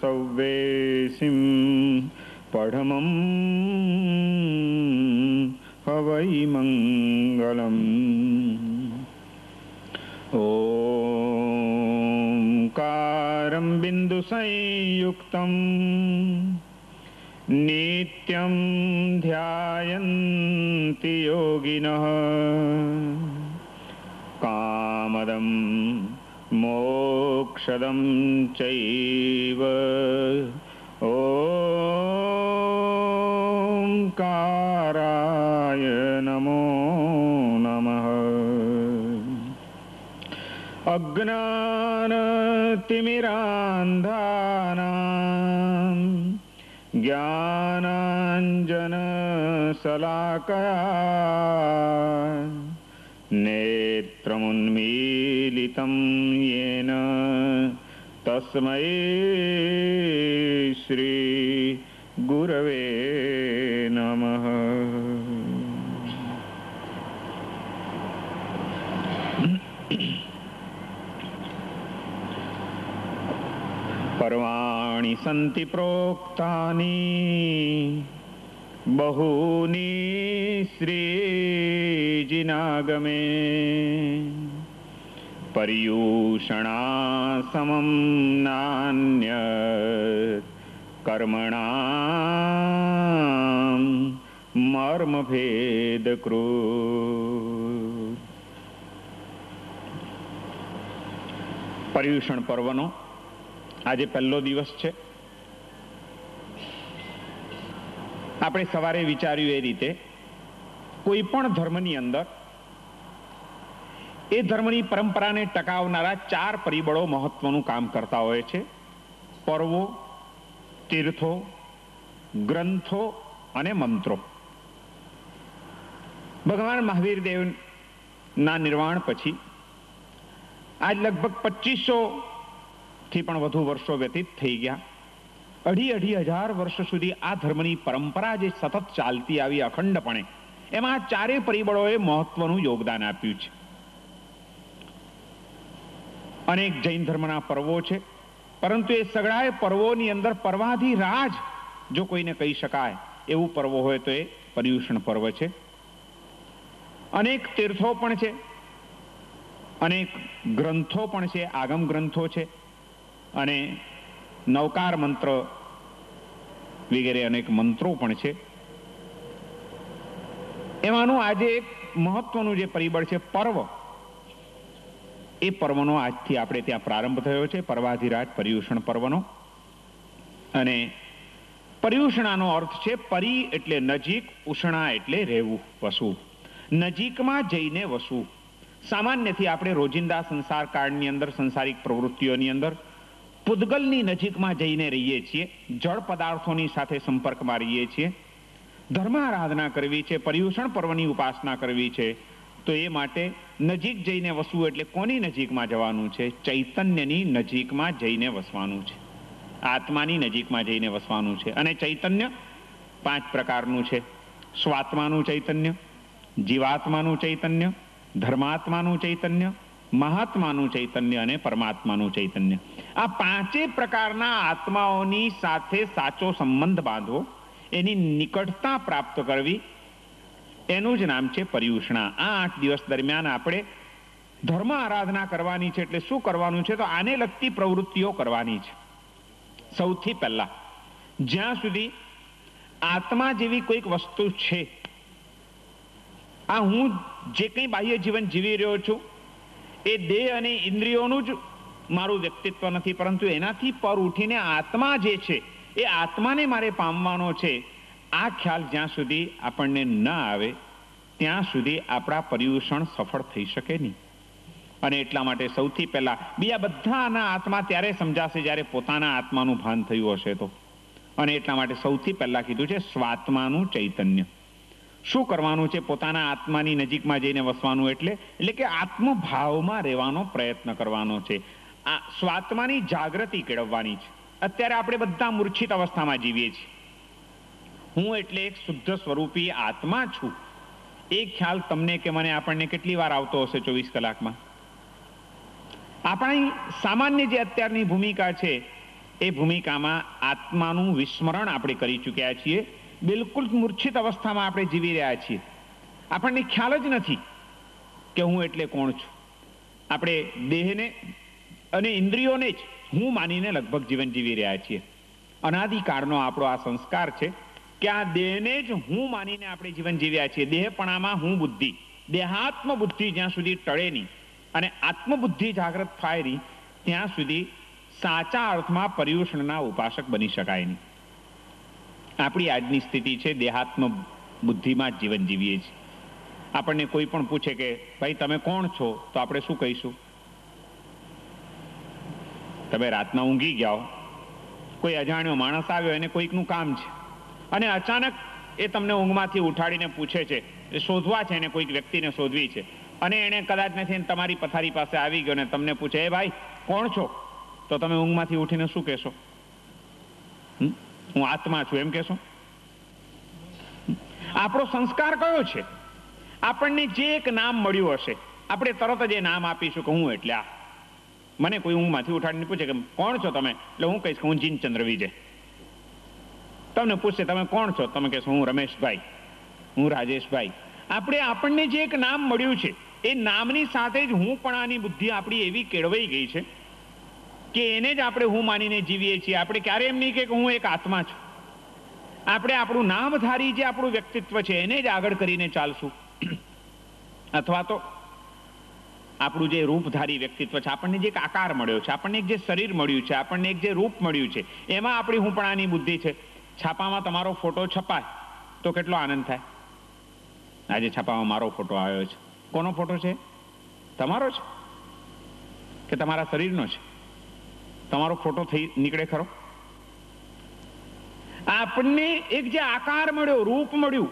સૌવેશિં પઢમં હવૈ મંગલમ ઓંકારં બિંદુસંયુક્તં નિત્યં ધ્યાયંતિ યોગિનઃ કામદમ मोक्षदं चैव ॐकाराय नमो नमः अज्ञानतिमिरान्धानां ज्ञानाञ्जनशलाकया येन तस्मै गुरवे नमः पर्वाणि सन्ति प्रोक्तानि बहूनि श्रीजिनागमे નાન્ય કર્મણા મર્મ ભેદ मर्मभेदकृ પર્યુષણ પર્વનો આજે પહેલો દિવસ છે આપણે સવારે વિચાર્યું એ રીતે કોઈ પણ ધર્મની અંદર એ ધર્મની પરંપરાને ટકાવનારા ચાર પરિબળો મહત્વનું કામ કરતા હોય છે પર્વો તીર્થો ગ્રંથો અને મંત્રો ભગવાન મહાવીર દેવના નિર્વાણ પછી આજ લગભગ પચીસો થી પણ વધુ વર્ષો વ્યતીત થઈ ગયા અઢી અઢી હજાર વર્ષ સુધી આ ધર્મની પરંપરા જે સતત ચાલતી આવી અખંડપણે એમાં ચારેય પરિબળોએ મહત્વનું યોગદાન આપ્યું છે અનેક જૈન ધર્મના પર્વો છે પરંતુ એ સગળાએ પર્વોની અંદર પર્વાધી રાજ જો કોઈને કહી શકાય એવું પર્વ હોય તો એ પર્યુષણ પર્વ છે અનેક તીર્થો પણ છે અનેક ગ્રંથો પણ છે આગમ ગ્રંથો છે અને નવકાર મંત્ર વગેરે અનેક મંત્રો પણ છે એમાંનું આજે એક મહત્વનું જે પરિબળ છે પર્વ એ પર્વનો આજથી આપણે ત્યાં પ્રારંભ થયો છે પર્વાધિરાજ પર્યુષણ પર્વનો અને પર્યુષણાનો અર્થ છે પરી એટલે નજીક ઉષ્ણા એટલે રહેવું વસવું નજીકમાં જઈને વસવું સામાન્યથી આપણે રોજિંદા સંસાર કાળની અંદર સંસારિક પ્રવૃત્તિઓની અંદર પૂદગલની નજીકમાં જઈને રહીએ છીએ જળ પદાર્થોની સાથે સંપર્કમાં રહીએ છીએ ધર્મ આરાધના કરવી છે પર્યુષણ પર્વની ઉપાસના કરવી છે તો એ માટે નજીક જઈને વસવું એટલે કોની નજીકમાં જવાનું છે ચૈતન્યની નજીકમાં જઈને વસવાનું છે આત્માની નજીકમાં જઈને વસવાનું છે અને ચૈતન્ય પાંચ પ્રકારનું છે સ્વાત્માનું ચૈતન્ય જીવાત્માનું ચૈતન્ય ધર્માત્માનું ચૈતન્ય મહાત્માનું ચૈતન્ય અને પરમાત્માનું ચૈતન્ય આ પાંચે પ્રકારના આત્માઓની સાથે સાચો સંબંધ બાંધવો એની નિકટતા પ્રાપ્ત કરવી એનું જ નામ છે પર્યુષણા આ આઠ દિવસ દરમિયાન આપણે ધર્મ આરાધના કરવાની છે એટલે શું કરવાનું છે તો આને લગતી પ્રવૃત્તિઓ કરવાની છે સૌથી પહેલા જ્યાં સુધી આત્મા જેવી કોઈક વસ્તુ છે આ હું જે કંઈ બાહ્ય જીવન જીવી રહ્યો છું એ દેહ અને ઇન્દ્રિયોનું જ મારું વ્યક્તિત્વ નથી પરંતુ એનાથી પર ઉઠીને આત્મા જે છે એ આત્માને મારે પામવાનો છે આ ખ્યાલ જ્યાં સુધી આપણને ન આવે ત્યાં સુધી આપણા પર્યુષણ સફળ થઈ શકે નહીં અને એટલા માટે સૌથી પહેલા બીજા બધાના આત્મા ત્યારે સમજાશે જ્યારે પોતાના આત્માનું ભાન થયું હશે તો અને એટલા માટે સૌથી પહેલા કીધું છે સ્વાત્માનું ચૈતન્ય શું કરવાનું છે પોતાના આત્માની નજીકમાં જઈને વસવાનું એટલે એટલે કે આત્મભાવમાં રહેવાનો પ્રયત્ન કરવાનો છે આ સ્વાત્માની જાગૃતિ કેળવવાની છે અત્યારે આપણે બધા મૂર્છિત અવસ્થામાં જીવીએ છીએ હું એટલે એક શુદ્ધ સ્વરૂપી આત્મા છું એ ખ્યાલ તમને કે મને આપણને કેટલી વાર આવતો હશે ચોવીસ કલાકમાં આપણી સામાન્ય જે અત્યારની ભૂમિકા છે એ ભૂમિકામાં આત્માનું વિસ્મરણ આપણે કરી ચૂક્યા છીએ બિલકુલ મૂર્છિત અવસ્થામાં આપણે જીવી રહ્યા છીએ આપણને ખ્યાલ જ નથી કે હું એટલે કોણ છું આપણે દેહને અને ઇન્દ્રિયોને જ હું માનીને લગભગ જીવન જીવી રહ્યા છીએ અનાદિકાળનો આપણો આ સંસ્કાર છે કે આ દેહને જ હું માનીને આપણે જીવન જીવ્યા છીએ દેહપણામાં હું બુદ્ધિ દેહાત્મ બુદ્ધિ જ્યાં સુધી ટળે નહીં અને આત્મબુદ્ધિ જાગૃત થાય ત્યાં સુધી સાચા અર્થમાં પર્યુષણના ઉપાસક બની શકાય નહીં આપણી આજની સ્થિતિ છે દેહાત્મ બુદ્ધિમાં જ જીવન જીવીએ છીએ આપણને કોઈ પણ પૂછે કે ભાઈ તમે કોણ છો તો આપણે શું કહીશું તમે રાતના ઊંઘી ગયા કોઈ અજાણ્યો માણસ આવ્યો એને કોઈકનું કામ છે અને અચાનક એ તમને ઊંઘમાંથી ઉઠાડીને પૂછે છે એ શોધવા છે એને કોઈક વ્યક્તિને શોધવી છે અને એને કદાચ નથી તમારી પથારી પાસે આવી ગયો ને તમને પૂછે એ ભાઈ કોણ છો તો તમે ઊંઘમાંથી ઉઠીને શું કહેશો હું આત્મા છું એમ કહેશો આપણો સંસ્કાર કયો છે આપણને જે એક નામ મળ્યું હશે આપણે તરત જ એ નામ આપીશું કે હું એટલે આ મને કોઈ ઊંઘમાંથી ઉઠાડીને પૂછે કે કોણ છો તમે એટલે હું કહીશ કે હું જીનચંદ્ર વિજય તમને પૂછશે તમે કોણ છો તમે કહેશો હું રમેશભાઈ હું રાજેશભાઈ આપણે આપણને જે એક નામ મળ્યું છે એ નામની સાથે જ હું પણ આની બુદ્ધિ આપણી એવી કેળવાઈ ગઈ છે કે એને જ આપણે હું માનીને જીવીએ છીએ આપણે ક્યારે એમ નહીં કે હું એક આત્મા છું આપણે આપણું નામ ધારી જે આપણું વ્યક્તિત્વ છે એને જ આગળ કરીને ચાલશું અથવા તો આપણું જે રૂપધારી વ્યક્તિત્વ છે આપણને જે એક આકાર મળ્યો છે આપણને એક જે શરીર મળ્યું છે આપણને એક જે રૂપ મળ્યું છે એમાં આપણી હું પણ હુંપણાની બુદ્ધિ છે છાપામાં તમારો ફોટો છપાય તો કેટલો આનંદ થાય આજે છાપામાં મારો ફોટો આવ્યો છે કોનો ફોટો છે તમારો છે કે તમારા શરીરનો છે તમારો ફોટો થઈ નીકળે ખરો આપણને એક જે આકાર મળ્યો રૂપ મળ્યું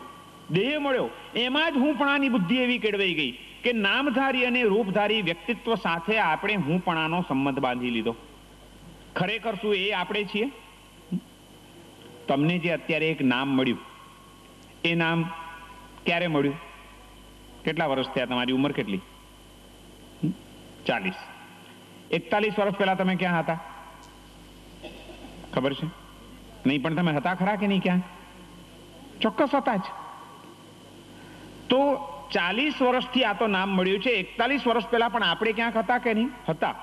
દેહ મળ્યો એમાં જ હું પણાની બુદ્ધિ એવી કેળવાઈ ગઈ કે નામધારી અને રૂપધારી વ્યક્તિત્વ સાથે આપણે હું પણાનો સંબંધ બાંધી લીધો ખરેખર શું એ આપણે છીએ તમને જે અત્યારે એક નામ મળ્યું એ નામ ક્યારે મળ્યું કેટલા વર્ષ થયા તમારી ઉંમર કેટલી ચાલીસ એકતાલીસ વર્ષ પહેલા તમે ક્યાં હતા ખબર છે નહીં પણ તમે હતા ખરા કે નહીં ક્યાં ચોક્કસ હતા જ તો ચાલીસ વર્ષથી આ તો નામ મળ્યું છે એકતાલીસ વર્ષ પહેલા પણ આપણે ક્યાંક હતા કે નહીં હતા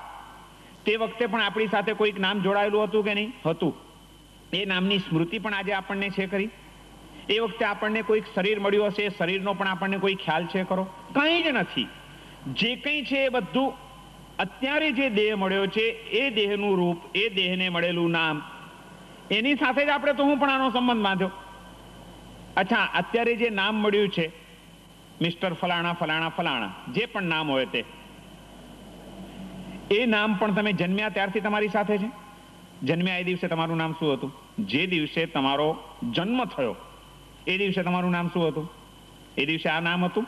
તે વખતે પણ આપણી સાથે કોઈક નામ જોડાયેલું હતું કે નહીં હતું એ નામની સ્મૃતિ પણ આજે આપણને છે કરી એ વખતે આપણને કોઈક શરીર મળ્યું હશે એ શરીરનો પણ આપણને કોઈ ખ્યાલ છે કરો કંઈ જ નથી જે કંઈ છે એ બધું અત્યારે જે દેહ મળ્યો છે એ દેહનું રૂપ એ દેહને મળેલું નામ એની સાથે જ આપણે તો હું પણ આનો સંબંધ બાંધ્યો અચ્છા અત્યારે જે નામ મળ્યું છે મિસ્ટર ફલાણા ફલાણા ફલાણા જે પણ નામ હોય તે એ નામ પણ તમે જન્મ્યા ત્યારથી તમારી સાથે છે જન્મ્યા એ દિવસે તમારું નામ શું હતું જે દિવસે તમારો જન્મ થયો એ દિવસે તમારું નામ શું હતું એ દિવસે આ નામ હતું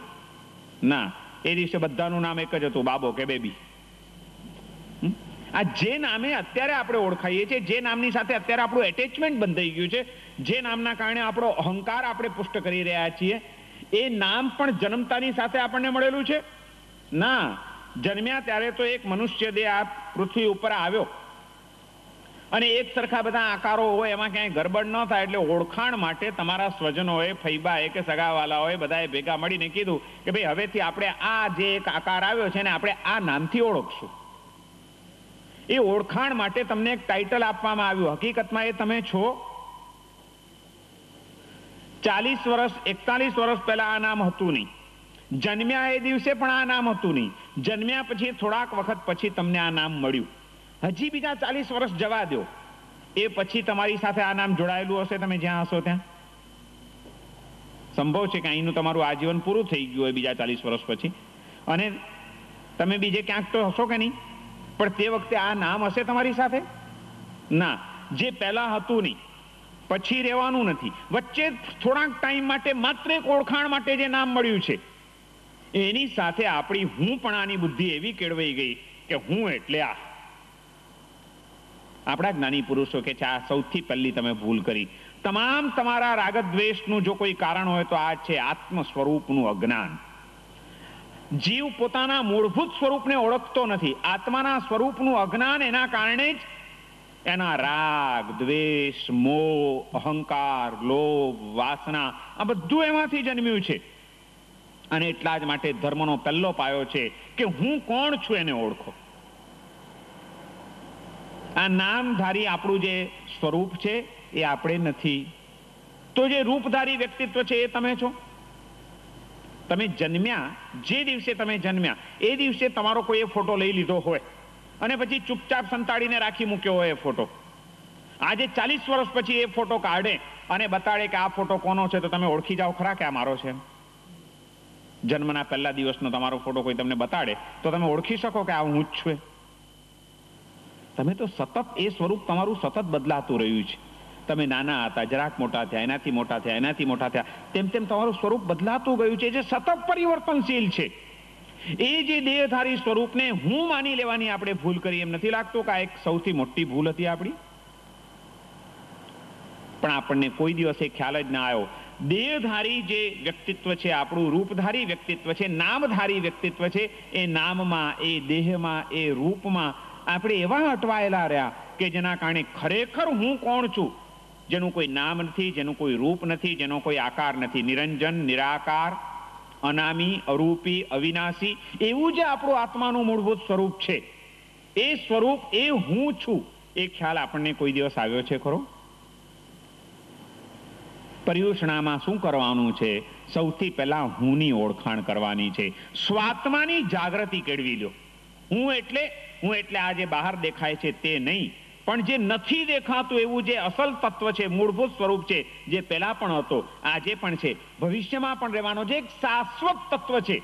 ના એ દિવસે બધાનું નામ એક જ હતું બાબો કે બેબી આ જે નામે અત્યારે આપણે ઓળખાઈએ છીએ જે નામની સાથે અત્યારે આપણું એટેચમેન્ટ બંધાઈ ગયું છે જે નામના કારણે આપણો અહંકાર આપણે પુષ્ટ કરી રહ્યા છીએ એ નામ પણ જન્મતાની સાથે આપણને મળેલું છે ના જન્મ્યા ત્યારે તો એક મનુષ્ય દેહ આ પૃથ્વી ઉપર આવ્યો અને એક સરખા બધા આકારો હોય એમાં ક્યાંય ગરબડ ન થાય એટલે ઓળખાણ માટે તમારા સ્વજનોએ ફૈબાએ કે સગાવાલાઓએ બધાએ ભેગા મળીને કીધું કે ભાઈ હવેથી આપણે આ જે એક આકાર આવ્યો છે ને આપણે આ નામથી ઓળખશું એ ઓળખાણ માટે તમને એક ટાઇટલ આપવામાં આવ્યું હકીકતમાં એ તમે છો ચાલીસ વર્ષ એકતાલીસ વર્ષ પહેલા આ નામ હતું નહીં જન્મ્યા એ દિવસે પણ આ નામ હતું નહીં જન્મ્યા પછી થોડાક વખત પછી તમને આ નામ મળ્યું હજી બીજા ચાલીસ વર્ષ જવા દો એ પછી તમારી સાથે આ નામ જોડાયેલું હશે તમે જ્યાં હશો ત્યાં સંભવ છે કે અહીંનું તમારું આજીવન પૂરું થઈ ગયું હોય બીજા ચાલીસ વર્ષ પછી અને તમે બીજે ક્યાંક તો હશો કે નહીં પણ તે વખતે આ નામ હશે તમારી સાથે ના જે પહેલાં હતું નહીં પછી રહેવાનું નથી વચ્ચે થોડાક ટાઈમ માટે માત્ર એક ઓળખાણ માટે જે નામ મળ્યું છે એની સાથે આપણી હું પણ આની બુદ્ધિ એવી કેળવાઈ ગઈ કે હું એટલે આ આપણા જ્ઞાની પુરુષો કે છે આ સૌથી પહેલી તમે ભૂલ કરી તમામ તમારા રાગદ્વેષનું જો કોઈ કારણ હોય તો આ છે આત્મ સ્વરૂપનું અજ્ઞાન જીવ પોતાના મૂળભૂત સ્વરૂપને ઓળખતો નથી આત્માના સ્વરૂપનું અજ્ઞાન એના કારણે જ એના રાગ દ્વેષ મોહ અહંકાર લોભ વાસના આ બધું એમાંથી જન્મ્યું છે અને એટલા જ માટે ધર્મનો પહેલો પાયો છે કે હું કોણ છું એને ઓળખો આ નામધારી આપણું જે સ્વરૂપ છે એ આપણે નથી તો જે રૂપધારી વ્યક્તિત્વ છે એ તમે છો તમે જન્મ્યા જે દિવસે તમે જન્મ્યા એ દિવસે તમારો કોઈ એ ફોટો લઈ લીધો હોય અને પછી ચૂપચાપ સંતાડીને રાખી મૂક્યો હોય એ ફોટો આજે ચાલીસ વર્ષ પછી એ ફોટો કાઢે અને બતાડે કે આ ફોટો કોનો છે તો તમે ઓળખી જાઓ ખરા કે આ મારો છે જન્મના પહેલા દિવસનો તમારો ફોટો કોઈ તમને બતાડે તો તમે ઓળખી શકો કે આ હું જ છું તમે તો સતત એ સ્વરૂપ તમારું સતત બદલાતું રહ્યું છે તમે નાના હતા જરાક મોટા થયા એનાથી મોટા થયા એનાથી મોટા થયા તેમ તેમ તમારું સ્વરૂપ બદલાતું ગયું છે જે સતત પરિવર્તનશીલ છે એ જે દેહધારી સ્વરૂપને હું માની લેવાની આપણે ભૂલ કરી એમ નથી લાગતું કે આ એક સૌથી મોટી ભૂલ હતી આપણી પણ આપણને કોઈ દિવસ એ ખ્યાલ જ ના આવ્યો દેહધારી જે વ્યક્તિત્વ છે આપણું રૂપધારી વ્યક્તિત્વ છે નામધારી વ્યક્તિત્વ છે એ નામમાં એ દેહમાં એ રૂપમાં આપણે એવા અટવાયેલા રહ્યા કે જેના કારણે ખરેખર હું કોણ છું જેનું કોઈ નામ નથી જેનું કોઈ રૂપ નથી જેનો કોઈ આકાર નથી નિરંજન નિરાકાર અનામી અરૂપી અવિનાશી એવું જે આપણું આત્માનું મૂળભૂત સ્વરૂપ છે એ સ્વરૂપ એ હું છું એ ખ્યાલ આપણને કોઈ દિવસ આવ્યો છે ખરો પર્યુષણામાં શું કરવાનું છે સૌથી પહેલા હુંની ઓળખાણ કરવાની છે સ્વાત્માની જાગૃતિ કેળવી લ્યો હું એટલે હું એટલે આ જે બહાર દેખાય છે તે નહીં પણ જે નથી દેખાતું એવું જે અસલ તત્વ છે મૂળભૂત સ્વરૂપ છે જે પહેલા પણ હતો આજે પણ છે ભવિષ્યમાં પણ રહેવાનો જે એક શાશ્વત તત્વ છે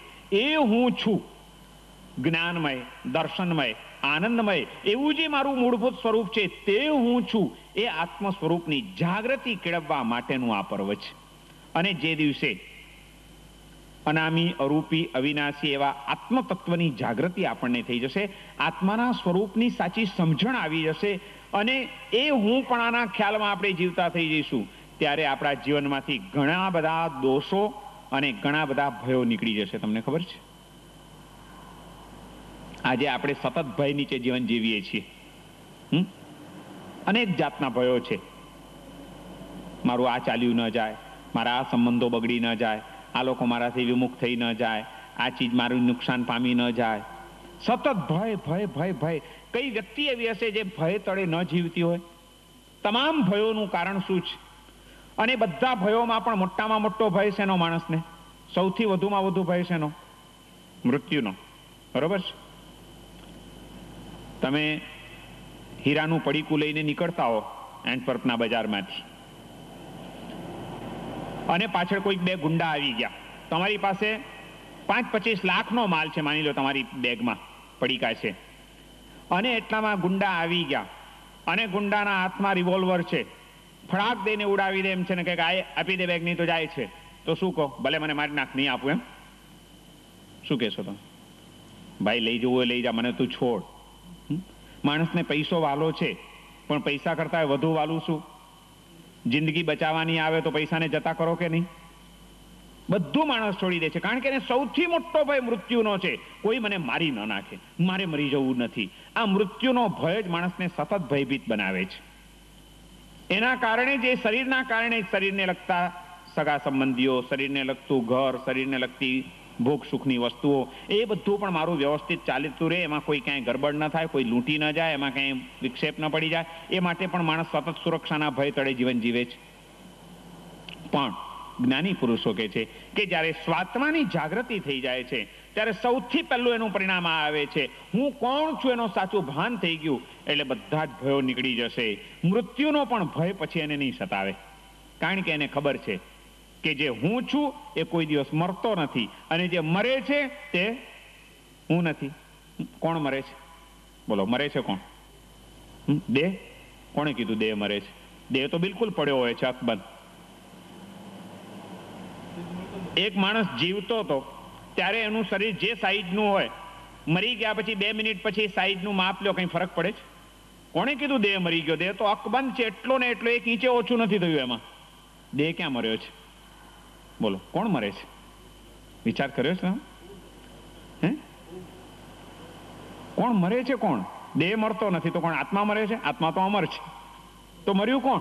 એ હું છું જ્ઞાનમય દર્શનમય આનંદમય એવું જે મારું મૂળભૂત સ્વરૂપ છે તે હું છું એ આત્મ સ્વરૂપની જાગૃતિ કેળવવા માટેનું આ પર્વ છે અને જે દિવસે અનામી અરૂપી અવિનાશી એવા આત્મતત્વની જાગૃતિ આપણને થઈ જશે આત્માના સ્વરૂપની સાચી સમજણ આવી જશે અને એ હું પણાના ખ્યાલમાં આપણે જીવતા થઈ જઈશું ત્યારે આપણા જીવનમાંથી ઘણા બધા દોષો અને ઘણા બધા ભયો નીકળી જશે તમને ખબર છે આજે આપણે સતત ભય નીચે જીવન જીવીએ છીએ અનેક જાતના ભયો છે મારું આ ચાલ્યું ન જાય મારા આ સંબંધો બગડી ન જાય આ લોકો મારાથી વિમુખ થઈ ન જાય આ ચીજ મારું નુકસાન પામી ન જાય સતત ભય ભય ભય ભય કઈ વ્યક્તિ એવી હશે જે ભય તળે ન જીવતી હોય તમામ ભયોનું કારણ શું છે અને બધા ભયોમાં પણ મોટામાં મોટો ભય શેનો માણસને સૌથી વધુમાં વધુ ભય શેનો મૃત્યુનો બરોબર છે તમે હીરાનું પડીકું લઈને નીકળતા હો એન્ટવર્પના બજારમાંથી અને પાછળ કોઈક બે ગુંડા આવી ગયા તમારી પાસે પાંચ પચીસ લાખનો માલ છે માની લો તમારી બેગમાં પડીકા છે અને એટલામાં ગુંડા આવી ગયા અને ગુંડાના હાથમાં રિવોલ્વર છે ફળાક દઈને ઉડાવી દે એમ છે ને કંઈક આ આપી દે બેગ નહીં તો જાય છે તો શું કહો ભલે મને મારી નાખ નહીં આપું એમ શું કહેશો તમે ભાઈ લઈ જવું લઈ જા મને તું છોડ માણસને પૈસો વાલો છે પણ પૈસા કરતાં વધુ વાલું શું જિંદગી બચાવવાની આવે તો પૈસાને જતા કરો કે નહીં બધું માણસ છોડી દે છે કારણ કે એને સૌથી મોટો ભય મૃત્યુનો છે કોઈ મને મારી ન નાખે મારે મરી જવું નથી આ મૃત્યુનો ભય જ માણસને સતત ભયભીત બનાવે છે એના કારણે જે શરીરના કારણે શરીરને લગતા સગા સંબંધીઓ શરીરને લગતું ઘર શરીરને લગતી ભોગ સુખની વસ્તુઓ એ બધું પણ મારું વ્યવસ્થિત ચાલતું રહે એમાં કોઈ ક્યાંય ગરબડ ન થાય કોઈ લૂંટી ન જાય એમાં ક્યાંય વિક્ષેપ ન પડી જાય એ માટે પણ માણસ સતત સુરક્ષાના ભય તળે જીવન જીવે છે પણ જ્ઞાની પુરુષો કે છે કે જ્યારે સ્વાત્માની જાગૃતિ થઈ જાય છે ત્યારે સૌથી પહેલું એનું પરિણામ આવે છે હું કોણ છું એનો સાચું ભાન થઈ ગયું એટલે બધા જ ભયો નીકળી જશે મૃત્યુનો પણ ભય પછી એને નહીં સતાવે કારણ કે એને ખબર છે કે જે હું છું એ કોઈ દિવસ મરતો નથી અને જે મરે છે તે હું નથી કોણ મરે છે બોલો મરે છે કોણ દેહ કોણે કીધું દેહ મરે છે દેહ તો બિલકુલ પડ્યો હોય છે અકબંધ એક માણસ જીવતો હતો ત્યારે એનું શરીર જે સાઈઝનું હોય મરી ગયા પછી બે મિનિટ પછી સાઈઝનું માપ લ્યો કંઈ ફરક પડે છે કોણે કીધું દેહ મરી ગયો દેહ તો અકબંધ છે એટલો ને એટલો એક ઇંચે ઓછું નથી થયું એમાં દેહ ક્યાં મર્યો છે બોલો કોણ મરે છે વિચાર કર્યો છે હે કોણ મરે છે કોણ દેહ મરતો નથી તો કોણ આત્મા મરે છે આત્મા તો અમર છે તો મર્યું કોણ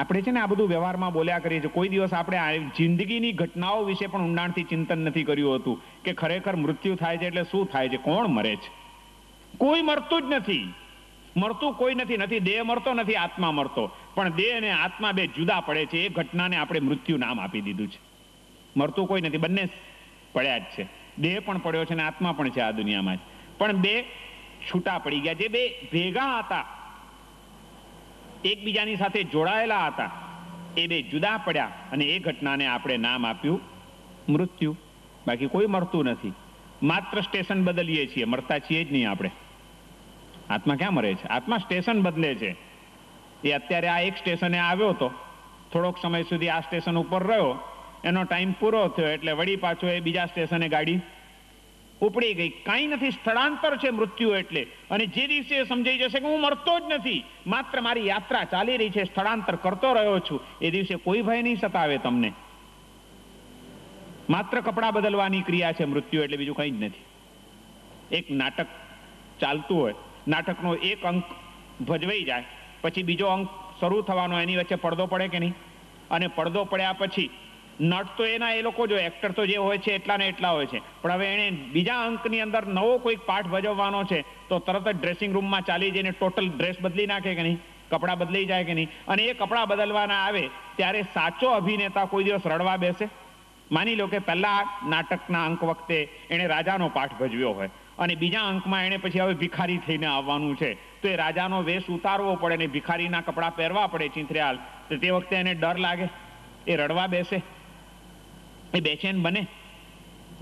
આપણે છે ને આ બધું વ્યવહારમાં બોલ્યા કરીએ છીએ કોઈ દિવસ આપણે જિંદગીની ઘટનાઓ વિશે પણ ઊંડાણથી ચિંતન નથી કર્યું હતું કે ખરેખર મૃત્યુ થાય છે એટલે શું થાય છે કોણ મરે છે કોઈ મરતું જ નથી મળતું કોઈ નથી નથી દેહ મળતો નથી આત્મા મળતો પણ દેહ અને આત્મા બે જુદા પડે છે એ ઘટનાને આપણે મૃત્યુ નામ આપી દીધું છે મળતું કોઈ નથી બંને પડ્યા જ છે દેહ પણ પડ્યો છે અને આત્મા પણ છે આ દુનિયામાં પણ બે છૂટા પડી ગયા જે બે ભેગા હતા એકબીજાની સાથે જોડાયેલા હતા એ બે જુદા પડ્યા અને એ ઘટનાને આપણે નામ આપ્યું મૃત્યુ બાકી કોઈ મરતું નથી માત્ર સ્ટેશન બદલીએ છીએ મરતા છીએ જ નહીં આપણે આત્મા ક્યાં મરે છે આત્મા સ્ટેશન બદલે છે એ અત્યારે આ એક સ્ટેશને આવ્યો હતો થોડોક સમય સુધી આ સ્ટેશન ઉપર રહ્યો એનો ટાઈમ પૂરો થયો એટલે વળી પાછો એ બીજા સ્ટેશને ગાડી ઉપડી ગઈ કાંઈ નથી સ્થળાંતર છે મૃત્યુ એટલે અને જે દિવસે સમજાઈ જશે કે હું મરતો જ નથી માત્ર મારી યાત્રા ચાલી રહી છે સ્થળાંતર કરતો રહ્યો છું એ દિવસે કોઈ ભય નહીં સતાવે તમને માત્ર કપડાં બદલવાની ક્રિયા છે મૃત્યુ એટલે બીજું કંઈ જ નથી એક નાટક ચાલતું હોય નાટકનો એક અંક ભજવાઈ જાય પછી બીજો અંક શરૂ થવાનો એની વચ્ચે પડદો પડે કે નહીં અને પડદો પડ્યા પછી નટ તો એના એ લોકો જો એક્ટર તો જે હોય છે એટલા ને એટલા હોય છે પણ હવે એણે બીજા અંકની અંદર નવો કોઈક પાઠ ભજવવાનો છે તો તરત જ ડ્રેસિંગ રૂમમાં ચાલી જઈને ટોટલ ડ્રેસ બદલી નાખે કે નહીં કપડાં બદલાઈ જાય કે નહીં અને એ કપડાં બદલવાના આવે ત્યારે સાચો અભિનેતા કોઈ દિવસ રડવા બેસે માની લો કે પહેલા નાટકના અંક વખતે એણે રાજાનો પાઠ ભજવ્યો હોય અને બીજા અંકમાં એણે પછી હવે ભિખારી થઈને આવવાનું છે તો એ રાજાનો વેશ ઉતારવો પડે ને ભિખારીના કપડાં પહેરવા પડે ચિંથરેહાલ તો તે વખતે એને ડર લાગે એ રડવા બેસે એ બેચેન બને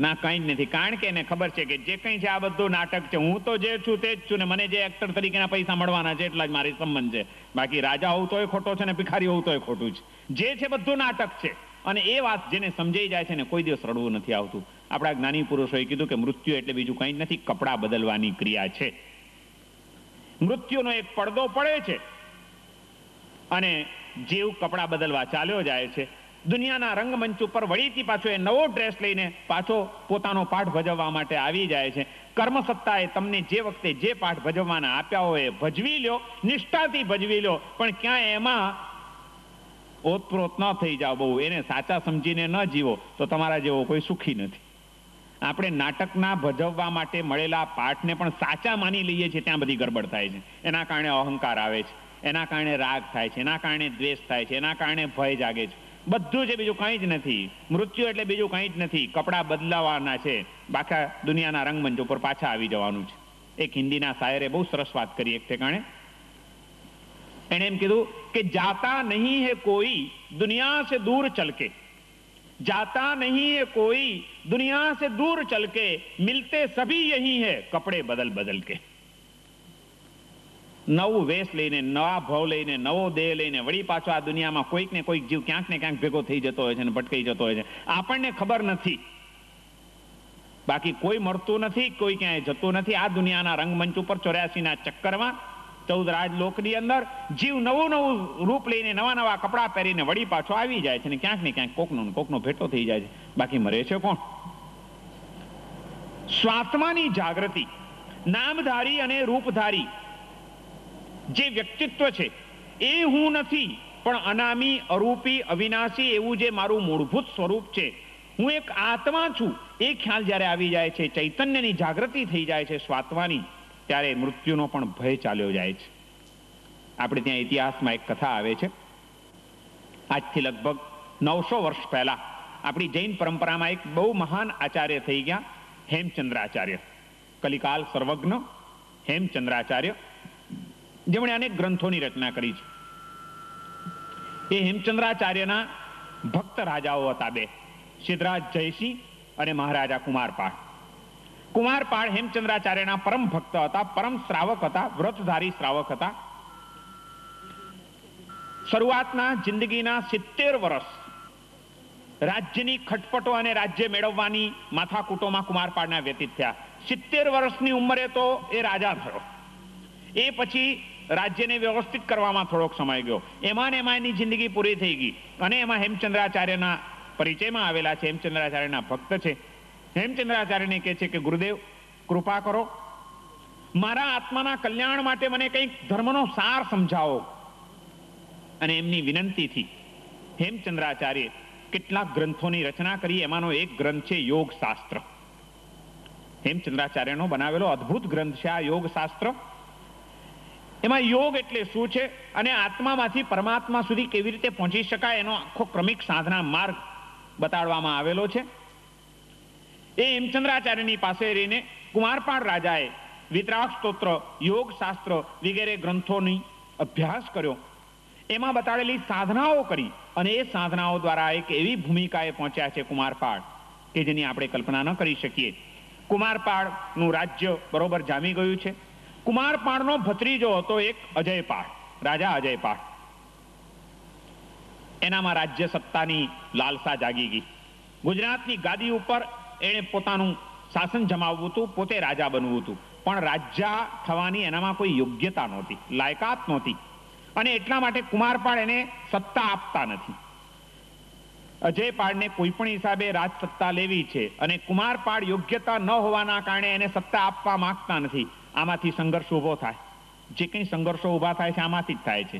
ના કંઈ નથી કારણ કે એને ખબર છે કે જે કંઈ છે આ બધું નાટક છે હું તો જે છું તે જ છું ને મને જે એક્ટર તરીકેના પૈસા મળવાના છે એટલા જ મારી સંબંધ છે બાકી રાજા હોવું તોય ખોટો છે ને ભિખારી હોવું તોય ખોટું છે જે છે બધું નાટક છે અને એ વાત જેને સમજાઈ જાય છે ને કોઈ દિવસ રડવું નથી આવતું આપણા જ્ઞાની પુરુષોએ કીધું કે મૃત્યુ એટલે બીજું કંઈ નથી કપડાં બદલવાની ક્રિયા છે મૃત્યુનો એક પડદો પડે છે અને જેવ કપડાં બદલવા ચાલ્યો જાય છે દુનિયાના રંગમંચ ઉપર વળીથી પાછો એ નવો ડ્રેસ લઈને પાછો પોતાનો પાઠ ભજવવા માટે આવી જાય છે કર્મ સત્તાએ તમને જે વખતે જે પાઠ ભજવવાના આપ્યા હોય એ ભજવી લ્યો નિષ્ઠાથી ભજવી લ્યો પણ ક્યાં એમાં ઓતપ્રોત ન થઈ જાઓ બહુ એને સાચા સમજીને ન જીવો તો તમારા જેવો કોઈ સુખી નથી આપણે નાટકના ભજવવા માટે મળેલા પાઠને પણ સાચા માની લઈએ છીએ ત્યાં બધી ગરબડ થાય છે એના કારણે અહંકાર આવે છે એના કારણે રાગ થાય છે એના કારણે દ્વેષ થાય છે એના કારણે ભય જાગે છે બધું છે બીજું કંઈ જ નથી મૃત્યુ એટલે બીજું કંઈ જ નથી કપડાં બદલાવાના છે બાકી દુનિયાના રંગમંચ ઉપર પાછા આવી જવાનું છે એક હિન્દીના શાયરે બહુ સરસ વાત કરી એક ઠેકાણે એણે એમ કીધું કે જાતા નહીં હે કોઈ દુનિયા સે દૂર ચલકે जाता नहीं है कोई दुनिया से दूर चल के मिलते सभी यही है कपड़े बदल बदल के નવું વેશ લઈને નવા ભાવ લઈને નવો દેહ લઈને વળી પાછો આ દુનિયામાં કોઈક ને કોઈક જીવ ક્યાંક ને ક્યાંક ભેગો થઈ જતો હોય છે ને ભટકાઈ જતો હોય છે આપણને ખબર નથી બાકી કોઈ મરતું નથી કોઈ ક્યાંય જતું નથી આ દુનિયાના રંગમંચ ઉપર ચોર્યાસીના ચક્કરમાં ચૌદ લોકની અંદર જીવ નવું નવું રૂપ લઈને નવા નવા કપડાં પહેરીને વળી પાછો આવી જાય છે ને ક્યાંક ને ક્યાંક કોકનો કોકનો ભેટો થઈ જાય છે બાકી મરે છે કોણ સ્વાત્માની જાગૃતિ નામધારી અને રૂપધારી જે વ્યક્તિત્વ છે એ હું નથી પણ અનામી અરૂપી અવિનાશી એવું જે મારું મૂળભૂત સ્વરૂપ છે હું એક આત્મા છું એ ખ્યાલ જ્યારે આવી જાય છે ચૈતન્યની જાગૃતિ થઈ જાય છે સ્વાત્માની ત્યારે મૃત્યુનો પણ ભય ચાલ્યો જાય છે આપણે ત્યાં ઇતિહાસમાં એક કથા આવે છે આજથી લગભગ નવસો વર્ષ પહેલા આપણી જૈન પરંપરામાં એક બહુ મહાન આચાર્ય થઈ ગયા હેમચંદ્રાચાર્ય કલિકાલ સર્વજ્ઞ હેમચંદ્રાચાર્ય જેમણે અનેક ગ્રંથોની રચના કરી છે એ હેમચંદ્રાચાર્યના ભક્ત રાજાઓ હતા બે સિદ્ધરાજ જયસિંહ અને મહારાજા કુમારપાળ કુમારપાળ હેમચંદ્રાચાર્યના પરમ ભક્ત હતા પરમ શ્રાવક હતા વ્રતધારી શ્રાવક હતા શરૂઆતના જિંદગીના સિત્તેર વર્ષ રાજ્યની ખટપટો અને રાજ્ય મેળવવાની માથાકૂટોમાં કુમારપાળના વ્યતીત થયા સિત્તેર વર્ષની ઉંમરે તો એ રાજા થયો એ પછી રાજ્યને વ્યવસ્થિત કરવામાં થોડોક સમય ગયો એમાં એમાં એની જિંદગી પૂરી થઈ ગઈ અને એમાં હેમચંદ્રાચાર્યના પરિચયમાં આવેલા છે હેમચંદ્રાચાર્યના ભક્ત છે હેમચંદ્રાચાર્યને કહે છે કે ગુરુદેવ કૃપા કરો મારા આત્માના કલ્યાણ માટે મને કંઈક ધર્મનો સાર સમજાવો અને એમની વિનંતીથી હેમચંદ્રાચાર્ય કેટલાક ગ્રંથોની રચના કરી એમાંનો એક ગ્રંથ છે યોગ શાસ્ત્ર હેમચંદ્રાચાર્યનો બનાવેલો અદ્ભુત ગ્રંથ છે આ યોગ શાસ્ત્ર એમાં યોગ એટલે શું છે અને આત્મામાંથી પરમાત્મા સુધી કેવી રીતે પહોંચી શકાય એનો આખો ક્રમિક સાધના માર્ગ બતાડવામાં આવેલો છે એ હેમચંદ્રાચાર્યની પાસે રહીને કુમારપાળ રાજાએ વિતરાગ સ્તોત્ર યોગ શાસ્ત્ર વગેરે ગ્રંથોની અભ્યાસ કર્યો એમાં બતાડેલી સાધનાઓ કરી અને એ સાધનાઓ દ્વારા એક એવી ભૂમિકાએ પહોંચ્યા છે કુમારપાળ કે જેની આપણે કલ્પના ન કરી શકીએ કુમારપાળનું રાજ્ય બરોબર જામી ગયું છે કુમારપાળ નો ભત્રીજો હતો એક અજયપાળ રાજા અજયપાળ એનામાં રાજ્ય સત્તાની લાલસા જાગી ગઈ ગુજરાતની ગાદી ઉપર એણે પોતાનું શાસન જમાવવું હતું પોતે રાજા બનવું હતું પણ રાજા થવાની એનામાં કોઈ યોગ્યતા નહોતી લાયકાત નહોતી અને એટલા માટે કુમારપાળ એને સત્તા આપતા નથી અજયપાળને કોઈ પણ હિસાબે રાજ સત્તા લેવી છે અને કુમારપાળ યોગ્યતા ન હોવાના કારણે એને સત્તા આપવા માંગતા નથી આમાંથી સંઘર્ષ ઊભો થાય જે કંઈ સંઘર્ષો ઊભા થાય છે આમાંથી જ થાય છે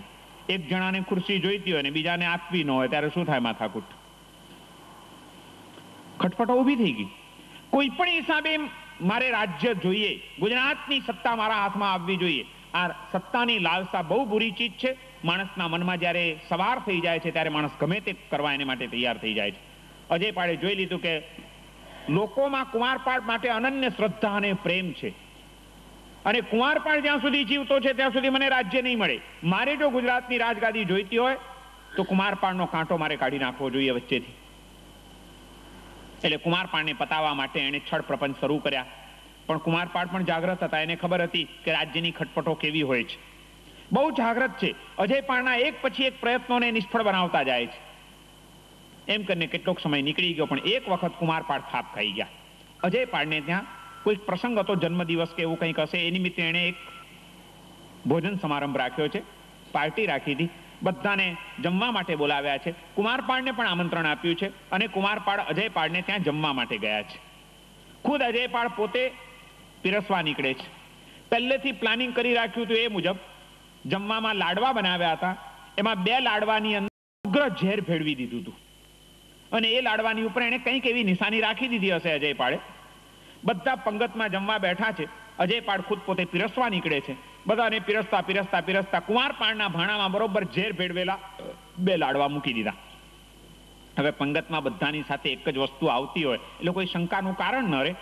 એક જણાને ખુરશી જોઈતી હોય અને બીજાને આપવી ન હોય ત્યારે શું થાય માથાકુટ ખટપટો ઊભી થઈ ગઈ કોઈ પણ હિસાબે મારે રાજ્ય જોઈએ ગુજરાતની સત્તા મારા હાથમાં આવવી જોઈએ આ સત્તાની લાલસા બહુ બુરી ચીજ છે માણસના મનમાં જ્યારે સવાર થઈ જાય છે ત્યારે માણસ ગમે તે કરવા એને માટે તૈયાર થઈ જાય છે અજય પાડે જોઈ લીધું કે લોકોમાં કુંવારપાળ માટે અનન્ય શ્રદ્ધા અને પ્રેમ છે અને કુંવારપાળ જ્યાં સુધી જીવતો છે ત્યાં સુધી મને રાજ્ય નહીં મળે મારે જો ગુજરાતની રાજગાદી જોઈતી હોય તો કુમારપાળનો કાંટો મારે કાઢી નાખવો જોઈએ વચ્ચેથી એટલે કુમારપાળને પતાવવા માટે એણે છળ પ્રપંચ શરૂ કર્યા પણ કુમારપાળ પણ જાગ્રત હતા એને ખબર હતી કે રાજ્યની ખટપટો કેવી હોય છે બહુ જાગ્રત છે અજયપાળના એક પછી એક પ્રયત્નોને નિષ્ફળ બનાવતા જાય છે એમ કરીને કેટલોક સમય નીકળી ગયો પણ એક વખત કુમારપાળ થાપ ખાઈ ગયા અજયપાળને ત્યાં કોઈક પ્રસંગ હતો જન્મદિવસ કે એવું કંઈક હશે એ નિમિત્તે એણે એક ભોજન સમારંભ રાખ્યો છે પાર્ટી રાખી હતી બધાને જમવા માટે બોલાવ્યા છે કુમારપાળને પણ આમંત્રણ આપ્યું છે અને કુમારપાળ અજયપાળને ત્યાં જમવા માટે ગયા છે ખુદ અજયપાળ પોતે પીરસવા નીકળે છે પહેલેથી પ્લાનિંગ કરી રાખ્યું હતું એ મુજબ જમવામાં લાડવા બનાવ્યા હતા એમાં બે લાડવાની અંદર ઝેર ભેળવી દીધું હતું અને એ લાડવાની ઉપર એણે કંઈક એવી નિશાની રાખી દીધી હશે અજયપાળે બધા પંગતમાં જમવા બેઠા છે અજયપાળ ખુદ પોતે પીરસવા નીકળે છે બધાને પીરસતા પીરસતા પીરસતા કુંવારપાળના ભાણામાં બરોબર ઝેર ભેળવેલા બે લાડવા મૂકી દીધા હવે પંગતમાં બધાની સાથે એક જ વસ્તુ આવતી હોય એ લોકો શંકાનું કારણ ન રહે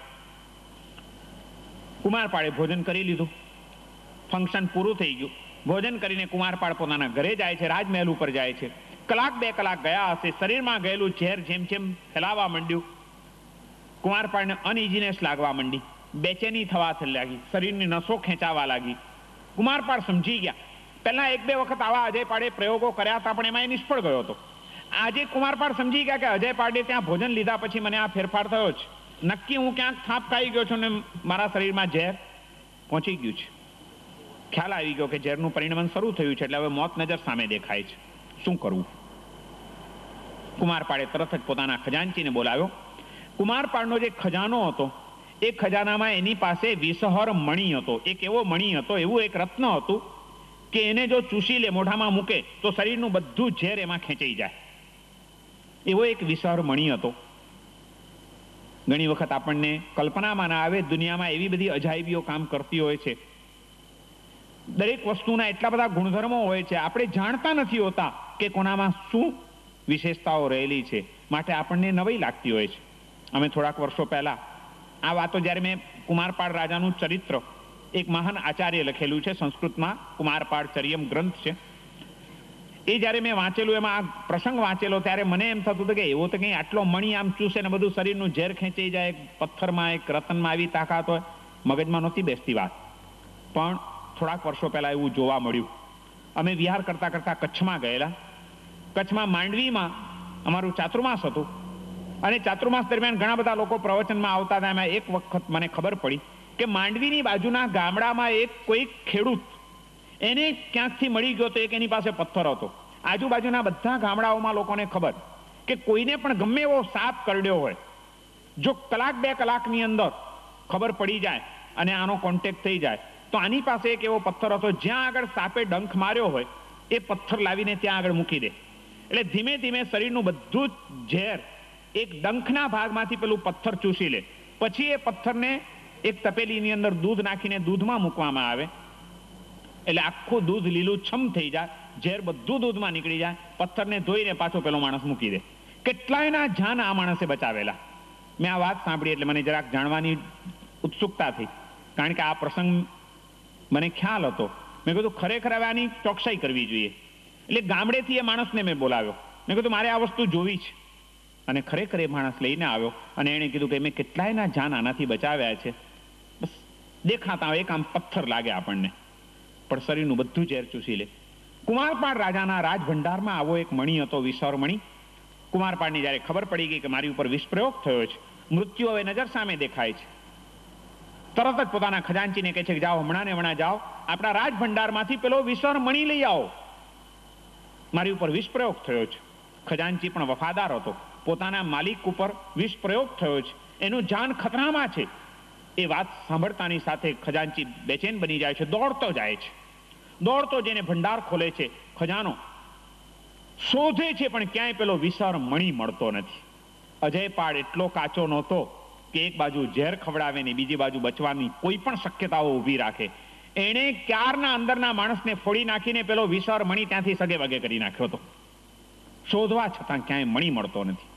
કુમારપાળે ભોજન કરી લીધું ફંક્શન પૂરું થઈ ગયું ભોજન કરીને કુમારપાળ પોતાના ઘરે જાય છે રાજમહેલ ઉપર જાય છે કલાક બે કલાક ગયા હશે શરીરમાં ગયેલું ઝેર જેમ જેમ ફેલાવા માંડ્યું કુમારપાળને અનઇઝીનેસ લાગવા માંડી બેચેની થવા લાગી શરીરની નસો ખેંચાવા લાગી કુમારપાળ સમજી ગયા પહેલા એક બે વખત આવા અજય પાડે પ્રયોગો કર્યા હતા પણ એમાં એ નિષ્ફળ ગયો હતો આજે કુમારપાળ સમજી ગયા કે અજય પાડે ત્યાં ભોજન લીધા પછી મને આ ફેરફાર થયો છે નક્કી હું ક્યાંક થાપ ખાઈ ગયો છું ને મારા શરીરમાં ઝેર પહોંચી ગયું છે ખ્યાલ આવી ગયો કે ઝેરનું પરિણમન શરૂ થયું છે એટલે હવે મોત નજર સામે દેખાય છે શું કરવું કુમારપાળે તરત જ પોતાના ખજાનચીને બોલાવ્યો કુમારપાળનો જે ખજાનો હતો એ ખજાનામાં એની પાસે વિસહર મણી હતો એક એવો મણી હતો એવું એક રત્ન હતું કે એને જો ચૂસી લે મોઢામાં મૂકે તો શરીરનું બધું ઝેર એમાં ખેંચાઈ જાય એવો એક વિસહર મણી હતો ઘણી વખત આપણને કલ્પનામાં ના આવે દુનિયામાં એવી બધી અજાયબીઓ કામ કરતી હોય છે દરેક વસ્તુના એટલા બધા ગુણધર્મો હોય છે આપણે જાણતા નથી હોતા કે કોનામાં શું વિશેષતાઓ રહેલી છે માટે આપણને નવાઈ લાગતી હોય છે અમે થોડાક વર્ષો પહેલા આ વાતો જ્યારે મેં કુમારપાળ રાજાનું ચરિત્ર એક મહાન આચાર્ય લખેલું છે સંસ્કૃતમાં કુમારપાળ ચરિયમ ગ્રંથ છે એ જ્યારે મેં વાંચેલું એમાં આ પ્રસંગ વાંચેલો ત્યારે મને એમ થતું હતું કે એવો તો કંઈ આટલો મણી આમ ચૂસે ને બધું શરીરનું ઝેર ખેંચી જાય પથ્થરમાં એક રતનમાં આવી તાકાત હોય મગજમાં નહોતી બેસતી વાત પણ થોડાક વર્ષો પહેલાં એવું જોવા મળ્યું અમે વિહાર કરતાં કરતાં કચ્છમાં ગયેલા કચ્છમાં માંડવીમાં અમારું ચાતુર્માસ હતું અને ચાતુર્માસ દરમિયાન ઘણા બધા લોકો પ્રવચનમાં આવતા હતા એમાં એક વખત મને ખબર પડી કે માંડવીની બાજુના ગામડામાં એક કોઈ ખેડૂત એને ક્યાંકથી મળી ગયો તો એક એની પાસે પથ્થર હતો આજુબાજુના બધા ગામડાઓમાં લોકોને ખબર કે કોઈને પણ ગમે એવો સાપ કરડ્યો હોય જો કલાક બે કલાકની અંદર ખબર પડી જાય અને આનો કોન્ટેક થઈ જાય તો આની પાસે એક એવો પથ્થર હતો જ્યાં આગળ સાપે ડંખ માર્યો હોય એ પથ્થર લાવીને ત્યાં આગળ મૂકી દે એટલે ધીમે ધીમે શરીરનું બધું જ ઝેર એક ડંખના ભાગમાંથી પેલું પથ્થર ચૂસી લે પછી એ પથ્થરને એક તપેલીની અંદર દૂધ નાખીને દૂધમાં મૂકવામાં આવે એટલે આખું દૂધ લીલું છમ થઈ જાય ઝેર બધું દૂધમાં નીકળી જાય પથ્થરને ધોઈને પાછો પેલો માણસ મૂકી દે કેટલાયના જાન આ માણસે બચાવેલા મેં આ વાત સાંભળી એટલે મને જરાક જાણવાની ઉત્સુકતા થઈ કારણ કે આ પ્રસંગ મને ખ્યાલ હતો મેં કીધું ખરેખર હવે આની ચોકસાઈ કરવી જોઈએ એટલે ગામડેથી એ માણસને મેં બોલાવ્યો મેં કીધું મારે આ વસ્તુ જોવી છે અને ખરેખર એ માણસ લઈને આવ્યો અને એણે કીધું કે મેં કેટલાયના જાન આનાથી બચાવ્યા છે બસ દેખાતા એક આમ પથ્થર લાગે આપણને પણ શરીરનું બધું ઝેર ચૂસી લે કુમારપાળ રાજાના રાજભંડારમાં આવો એક મણી હતો વિસર કુમારપાળની જ્યારે ખબર પડી ગઈ કે મારી ઉપર વિષપ્રયોગ થયો છે મૃત્યુ હવે નજર સામે દેખાય છે તરત જ પોતાના ખજાનચીને કહે છે કે જાઓ હમણાં ને હમણાં જાઓ આપણા રાજભંડારમાંથી પેલો વિશ્વર મણી લઈ આવો મારી ઉપર વિષપ્રયોગ થયો છે ખજાનચી પણ વફાદાર હતો પોતાના માલિક ઉપર વિષ પ્રયોગ થયો છે એનું જાન ખતરામાં છે એ વાત સાંભળતાની સાથે ખજાનચી બેચેન બની જાય છે દોડતો જાય છે દોડતો જેને ભંડાર ખોલે છે ખજાનો શોધે છે પણ ક્યાંય પેલો વિસાર મણી મળતો નથી અજયપાડ એટલો કાચો નહોતો કે એક બાજુ ઝેર ખવડાવે ને બીજી બાજુ બચવાની કોઈ પણ શક્યતાઓ ઊભી રાખે એણે ક્યારના અંદરના માણસને ફોડી નાખીને પેલો વિસાર મણી ત્યાંથી સગે વગે કરી નાખ્યો હતો શોધવા છતાં ક્યાંય મણી મળતો નથી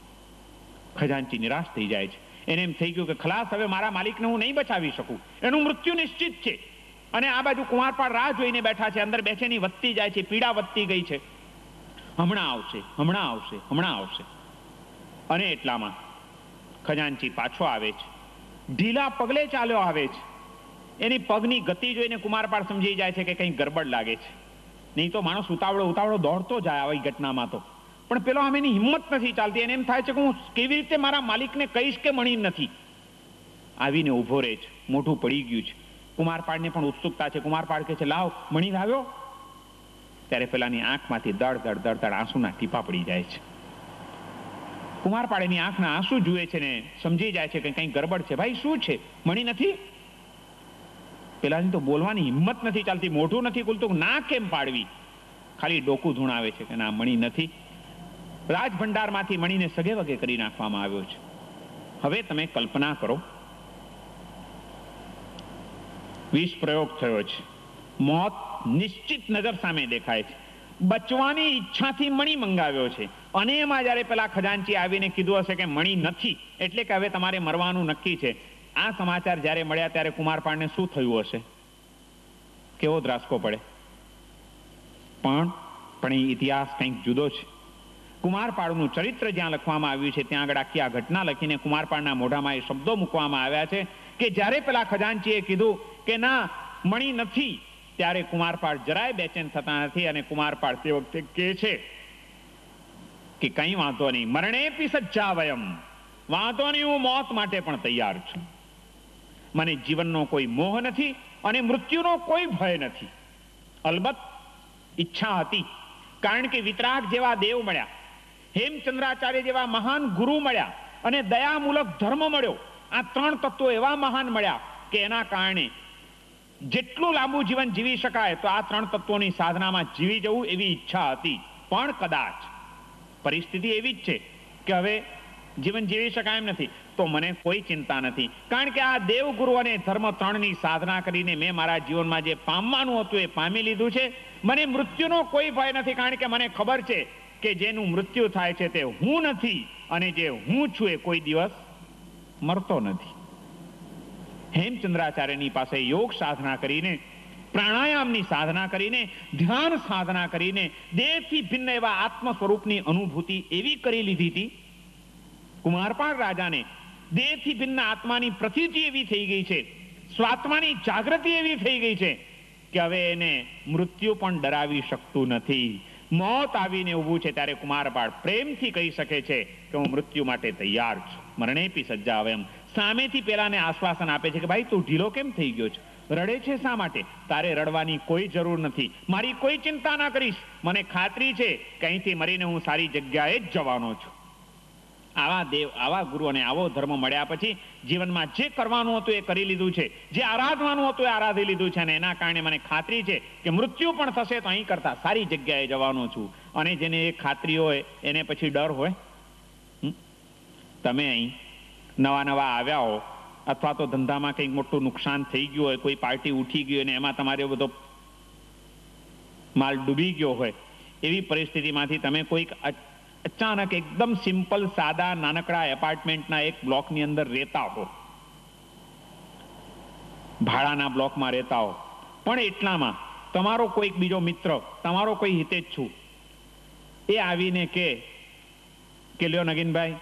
ખજાનચીની નિરાશ થઈ જાય છે એને એમ થઈ ગયું કે ખલાસ હવે મારા માલિકને હું નહીં બચાવી શકું એનું મૃત્યુ નિશ્ચિત છે અને આ બાજુ કુંવારપાળ રાહ જોઈને બેઠા છે અંદર બેચેની વધતી જાય છે પીડા વધતી ગઈ છે હમણાં આવશે હમણાં આવશે હમણાં આવશે અને એટલામાં ખજાનચી પાછો આવે છે ઢીલા પગલે ચાલ્યો આવે છે એની પગની ગતિ જોઈને કુમારપાળ સમજી જાય છે કે કંઈ ગરબડ લાગે છે નહીં તો માણસ ઉતાવળો ઉતાવળો દોડતો જાય આવી ઘટનામાં તો પણ પેલો આમેની હિંમત નથી ચાલતી એને એમ થાય છે કે હું કેવી રીતે મારા માલિકને કહીશ કે મણી નથી આવીને ઊભો રહે છે મોઢું પડી ગયું છે કુમારપાળને પણ ઉત્સુકતા છે કુમારપાળ કહે છે લાવ મણી લાવ્યો ત્યારે પેલાની આંખમાંથી દળ દળ દળ દળ આંસુના ટીપા પડી જાય છે કુમારપાળેની આંખના આંસુ જુએ છે ને સમજી જાય છે કે કંઈ ગરબડ છે ભાઈ શું છે મણી નથી પેલાની તો બોલવાની હિંમત નથી ચાલતી મોઢું નથી ખુલતું ના કેમ પાડવી ખાલી ડોકું ધૂણાવે છે કે ના મણી નથી રાજભંડારમાંથી મણીને સગે વગે કરી નાખવામાં આવ્યો છે હવે તમે કલ્પના કરો વિષ પ્રયોગ થયો છે મોત નિશ્ચિત નજર સામે દેખાય છે બચવાની ઈચ્છાથી મણી મંગાવ્યો છે અને એમાં જ્યારે પેલા ખજાનચી આવીને કીધું હશે કે મણી નથી એટલે કે હવે તમારે મરવાનું નક્કી છે આ સમાચાર જ્યારે મળ્યા ત્યારે કુમારપાળને શું થયું હશે કેવો દ્રાસકો પડે પણ પણ એ ઇતિહાસ કંઈક જુદો છે કુમારપાળનું ચરિત્ર જ્યાં લખવામાં આવ્યું છે ત્યાં આગળ આખી આ ઘટના લખીને કુમારપાળના મોઢામાં એ શબ્દો મૂકવામાં આવ્યા છે કે જ્યારે પેલા ખજાનચીએ કીધું કે ના મણી નથી ત્યારે કુમારપાળ જરાય બેચેન થતા નથી અને કુમારપાળ તે વખતે કે છે કે કઈ વાંધો નહીં મરણે પી સજ્જા વયમ વાંધો નહીં હું મોત માટે પણ તૈયાર છું મને જીવનનો કોઈ મોહ નથી અને મૃત્યુનો કોઈ ભય નથી અલબત્ત ઈચ્છા હતી કારણ કે વિતરાગ જેવા દેવ મળ્યા હેમચંદ્રાચાર્ય જેવા મહાન ગુરુ મળ્યા અને દયામૂલક ધર્મ મળ્યો આ ત્રણ તત્વો એવા મહાન મળ્યા કે એના કારણે જેટલું લાંબુ જીવન જીવી શકાય તો આ ત્રણ તત્વોની સાધનામાં જીવી જવું એવી ઈચ્છા હતી પણ કદાચ પરિસ્થિતિ એવી જ છે કે હવે જીવન જીવી શકાય એમ નથી તો મને કોઈ ચિંતા નથી કારણ કે આ દેવગુરુ અને ધર્મ ત્રણની સાધના કરીને મેં મારા જીવનમાં જે પામવાનું હતું એ પામી લીધું છે મને મૃત્યુનો કોઈ ભય નથી કારણ કે મને ખબર છે કે જેનું મૃત્યુ થાય છે તે હું નથી અને જે હું છું એ કોઈ દિવસ મરતો નથી હેમચંદ્રાચાર્યની પાસે યોગ સાધના કરીને પ્રાણાયામની સાધના કરીને ધ્યાન સાધના કરીને દેહથી ભિન્ન એવા આત્મ સ્વરૂપની અનુભૂતિ એવી કરી લીધી હતી કુમારપાળ રાજાને દેહથી ભિન્ન આત્માની પ્રતિતિ એવી થઈ ગઈ છે સ્વાત્માની જાગૃતિ એવી થઈ ગઈ છે કે હવે એને મૃત્યુ પણ ડરાવી શકતું નથી મોત આવીને ઊભું છે ત્યારે કુમારપાળ પ્રેમથી કહી શકે છે કે હું મૃત્યુ માટે તૈયાર છું મરણેપી સજ્જા આવે એમ સામેથી પેલાને આશ્વાસન આપે છે કે ભાઈ તું ઢીલો કેમ થઈ ગયો છે રડે છે શા માટે તારે રડવાની કોઈ જરૂર નથી મારી કોઈ ચિંતા ના કરીશ મને ખાતરી છે કે મરીને હું સારી જગ્યાએ જ જવાનો છું આવા દેવ આવા ગુરુ અને આવો ધર્મ મળ્યા પછી જીવનમાં જે કરવાનું હતું એ કરી લીધું છે જે આરાધવાનું હતું એ આરાધી લીધું છે અને એના કારણે મને ખાતરી છે કે મૃત્યુ પણ થશે તો અહીં કરતાં સારી જગ્યાએ જવાનો છું અને જેને એ ખાતરી હોય એને પછી ડર હોય તમે અહીં નવા નવા આવ્યા હો અથવા તો ધંધામાં કંઈક મોટું નુકસાન થઈ ગયું હોય કોઈ પાર્ટી ઉઠી ગઈ અને એમાં તમારે બધો માલ ડૂબી ગયો હોય એવી પરિસ્થિતિમાંથી તમે કોઈક અચાનક એકદમ સિમ્પલ સાદા નાનકડા એપાર્ટમેન્ટના એક બ્લોકની અંદર રહેતા હો ભાડાના બ્લોકમાં રહેતા હો પણ એટલામાં તમારો કોઈક બીજો મિત્ર તમારો કોઈ હિતેચ્છુ એ આવીને કે કે લ્યો નગીનભાઈ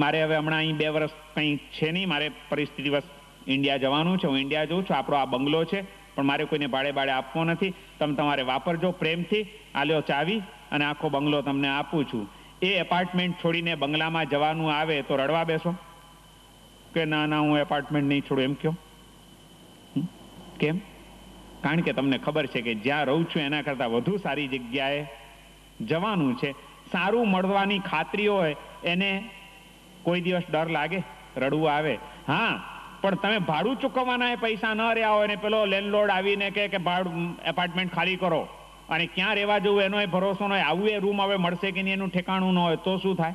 મારે હવે હમણાં અહીં બે વર્ષ કંઈ છે નહીં મારે પરિસ્થિતિ પરિસ્થિતિવશ ઇન્ડિયા જવાનું છે હું ઇન્ડિયા જઉં છું આપણો આ બંગલો છે પણ મારે કોઈને ભાડે ભાડે આપવો નથી તમે તમારે વાપરજો પ્રેમથી આ લ્યો ચાવી અને આખો બંગલો તમને આપું છું એ એપાર્ટમેન્ટ છોડીને બંગલામાં જવાનું આવે તો રડવા બેસો કે ના ના હું એપાર્ટમેન્ટ નહીં છોડું એમ કયો કેમ કારણ કે તમને ખબર છે કે જ્યાં રહું છું એના કરતાં વધુ સારી જગ્યાએ જવાનું છે સારું મળવાની ખાતરી હોય એને કોઈ દિવસ ડર લાગે રડવું આવે હા પણ તમે ભાડું ચૂકવવાના પૈસા ન રહ્યા હોય ને પેલો લેન્ડલોર્ડ આવીને કે ભાડું એપાર્ટમેન્ટ ખાલી કરો અને ક્યાં રહેવા જવું એનો એ ભરોસો ન આવું એ રૂમ હવે મળશે કે નહીં એનું ઠેકાણું ન હોય તો શું થાય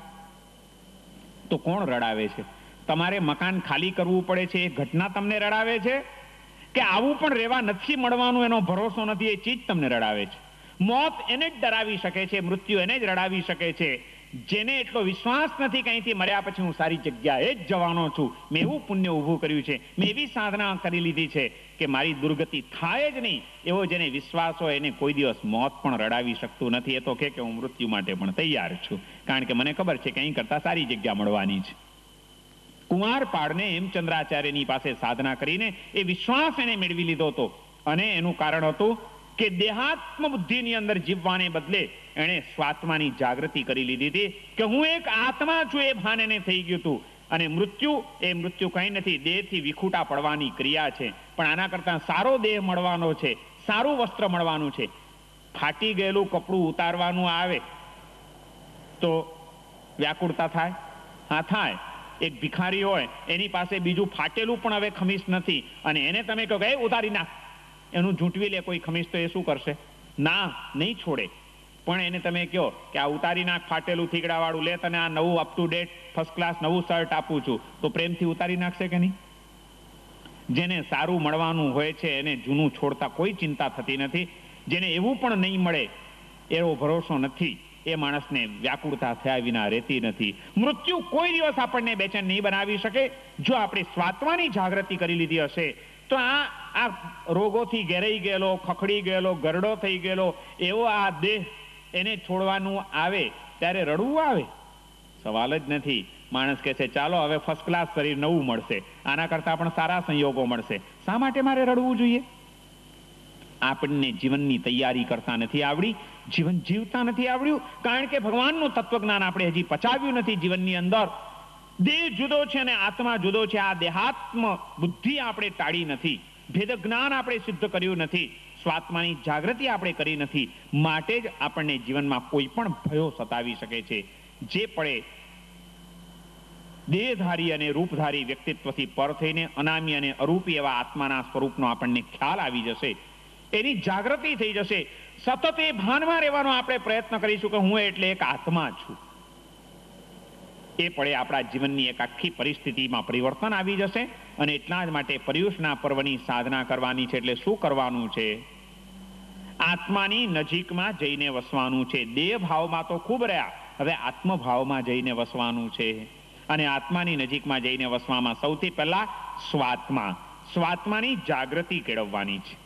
તો કોણ રડાવે છે તમારે મકાન ખાલી કરવું પડે છે એ ઘટના તમને રડાવે છે કે આવું પણ રહેવા નથી મળવાનું એનો ભરોસો નથી એ ચીજ તમને રડાવે છે મોત એને જ ડરાવી શકે છે મૃત્યુ એને જ રડાવી શકે છે જેને એટલો વિશ્વાસ નથી કંઈથી મળ્યા પછી હું સારી જગ્યાએ જ જવાનો છું મેં એવું પુણ્ય ઊભું કર્યું છે મેં એવી સાધના કરી લીધી છે કે મારી દુર્ગતિ થાય જ નહીં એવો જેને વિશ્વાસ હોય એને કોઈ દિવસ મોત પણ રડાવી શકતું નથી એ તો કે હું મૃત્યુ માટે પણ તૈયાર છું કારણ કે મને ખબર છે કે અહીં કરતાં સારી જગ્યા મળવાની છે કુંવારપાળને એમ ચંદ્રાચાર્યની પાસે સાધના કરીને એ વિશ્વાસ એને મેળવી લીધો હતો અને એનું કારણ હતું કે દેહાત્મ બુદ્ધિની અંદર જીવવાને બદલે એણે સ્વાત્માની જાગૃતિ કરી લીધી હતી કે હું એક આત્મા છું એ ભાન એને થઈ ગયું હતું અને મૃત્યુ એ મૃત્યુ કંઈ નથી દેહથી વિખૂટા પડવાની ક્રિયા છે પણ આના કરતાં સારો દેહ મળવાનો છે સારું વસ્ત્ર મળવાનું છે ફાટી ગયેલું કપડું ઉતારવાનું આવે તો વ્યાકુળતા થાય હા થાય એક ભિખારી હોય એની પાસે બીજું ફાટેલું પણ હવે ખમીસ નથી અને એને તમે કહો કે ઉતારી નાખ એનું જૂટવી લે કોઈ ખમીસ તો એ શું કરશે ના નહીં છોડે પણ એને તમે કહો કે આ ઉતારી નાખ ફાટેલું થીગડાવાળું લે તને આ નવું up to date first class નવું શર્ટ આપું છું તો પ્રેમથી ઉતારી નાખશે કે નહીં જેને સારું મળવાનું હોય છે એને જૂનું છોડતા કોઈ ચિંતા થતી નથી જેને એવું પણ નહીં મળે એવો ભરોસો નથી એ માણસને વ્યાકુળતા થયા વિના રહેતી નથી મૃત્યુ કોઈ દિવસ આપણને બેચેન નહીં બનાવી શકે જો આપણે સ્વાત્માની જાગૃતિ કરી લીધી હશે તો આ આ રોગોથી ઘેરાઈ ગયેલો ખખડી ગયેલો ગરડો થઈ ગયેલો એવો આ દેહ એને છોડવાનું આવે ત્યારે રડવું આવે સવાલ જ નથી માણસ કહે છે ચાલો હવે ફર્સ્ટ ક્લાસ શરીર નવું મળશે આના કરતાં પણ સારા સંયોગો મળશે શા માટે મારે રડવું જોઈએ આપણને જીવનની તૈયારી કરતા નથી આવડી જીવન જીવતા નથી આવડ્યું કારણ કે ભગવાનનું તત્વજ્ઞાન આપણે હજી પચાવ્યું નથી જીવનની અંદર દેહ જુદો છે અને આત્મા જુદો છે આ દેહાત્મ બુદ્ધિ આપણે ટાળી નથી ભેદ જ્ઞાન આપણે સિદ્ધ કર્યું નથી સ્વાત્માની જાગૃતિ આપણે કરી નથી માટે જ આપણને જીવનમાં કોઈ પણ ભયો સતાવી શકે છે જે પડે દેહધારી અને રૂપધારી વ્યક્તિત્વથી પર થઈને અનામી અને અરૂપી એવા આત્માના સ્વરૂપનો આપણને ખ્યાલ આવી જશે એની જાગૃતિ થઈ જશે સતત એ ભાનમાં રહેવાનો આપણે પ્રયત્ન કરીશું કે હું એટલે એક આત્મા છું એ પળે આપણા જીવનની એક આખી પરિસ્થિતિમાં પરિવર્તન આવી જશે અને એટલા જ માટે પર્યુષના પર્વની સાધના કરવાની છે એટલે શું કરવાનું છે આત્માની નજીકમાં જઈને વસવાનું છે દેહ ભાવમાં તો ખૂબ રહ્યા હવે આત્મભાવમાં જઈને વસવાનું છે અને આત્માની નજીકમાં જઈને વસવામાં સૌથી પહેલા સ્વાત્મા સ્વાત્માની જાગૃતિ કેળવવાની છે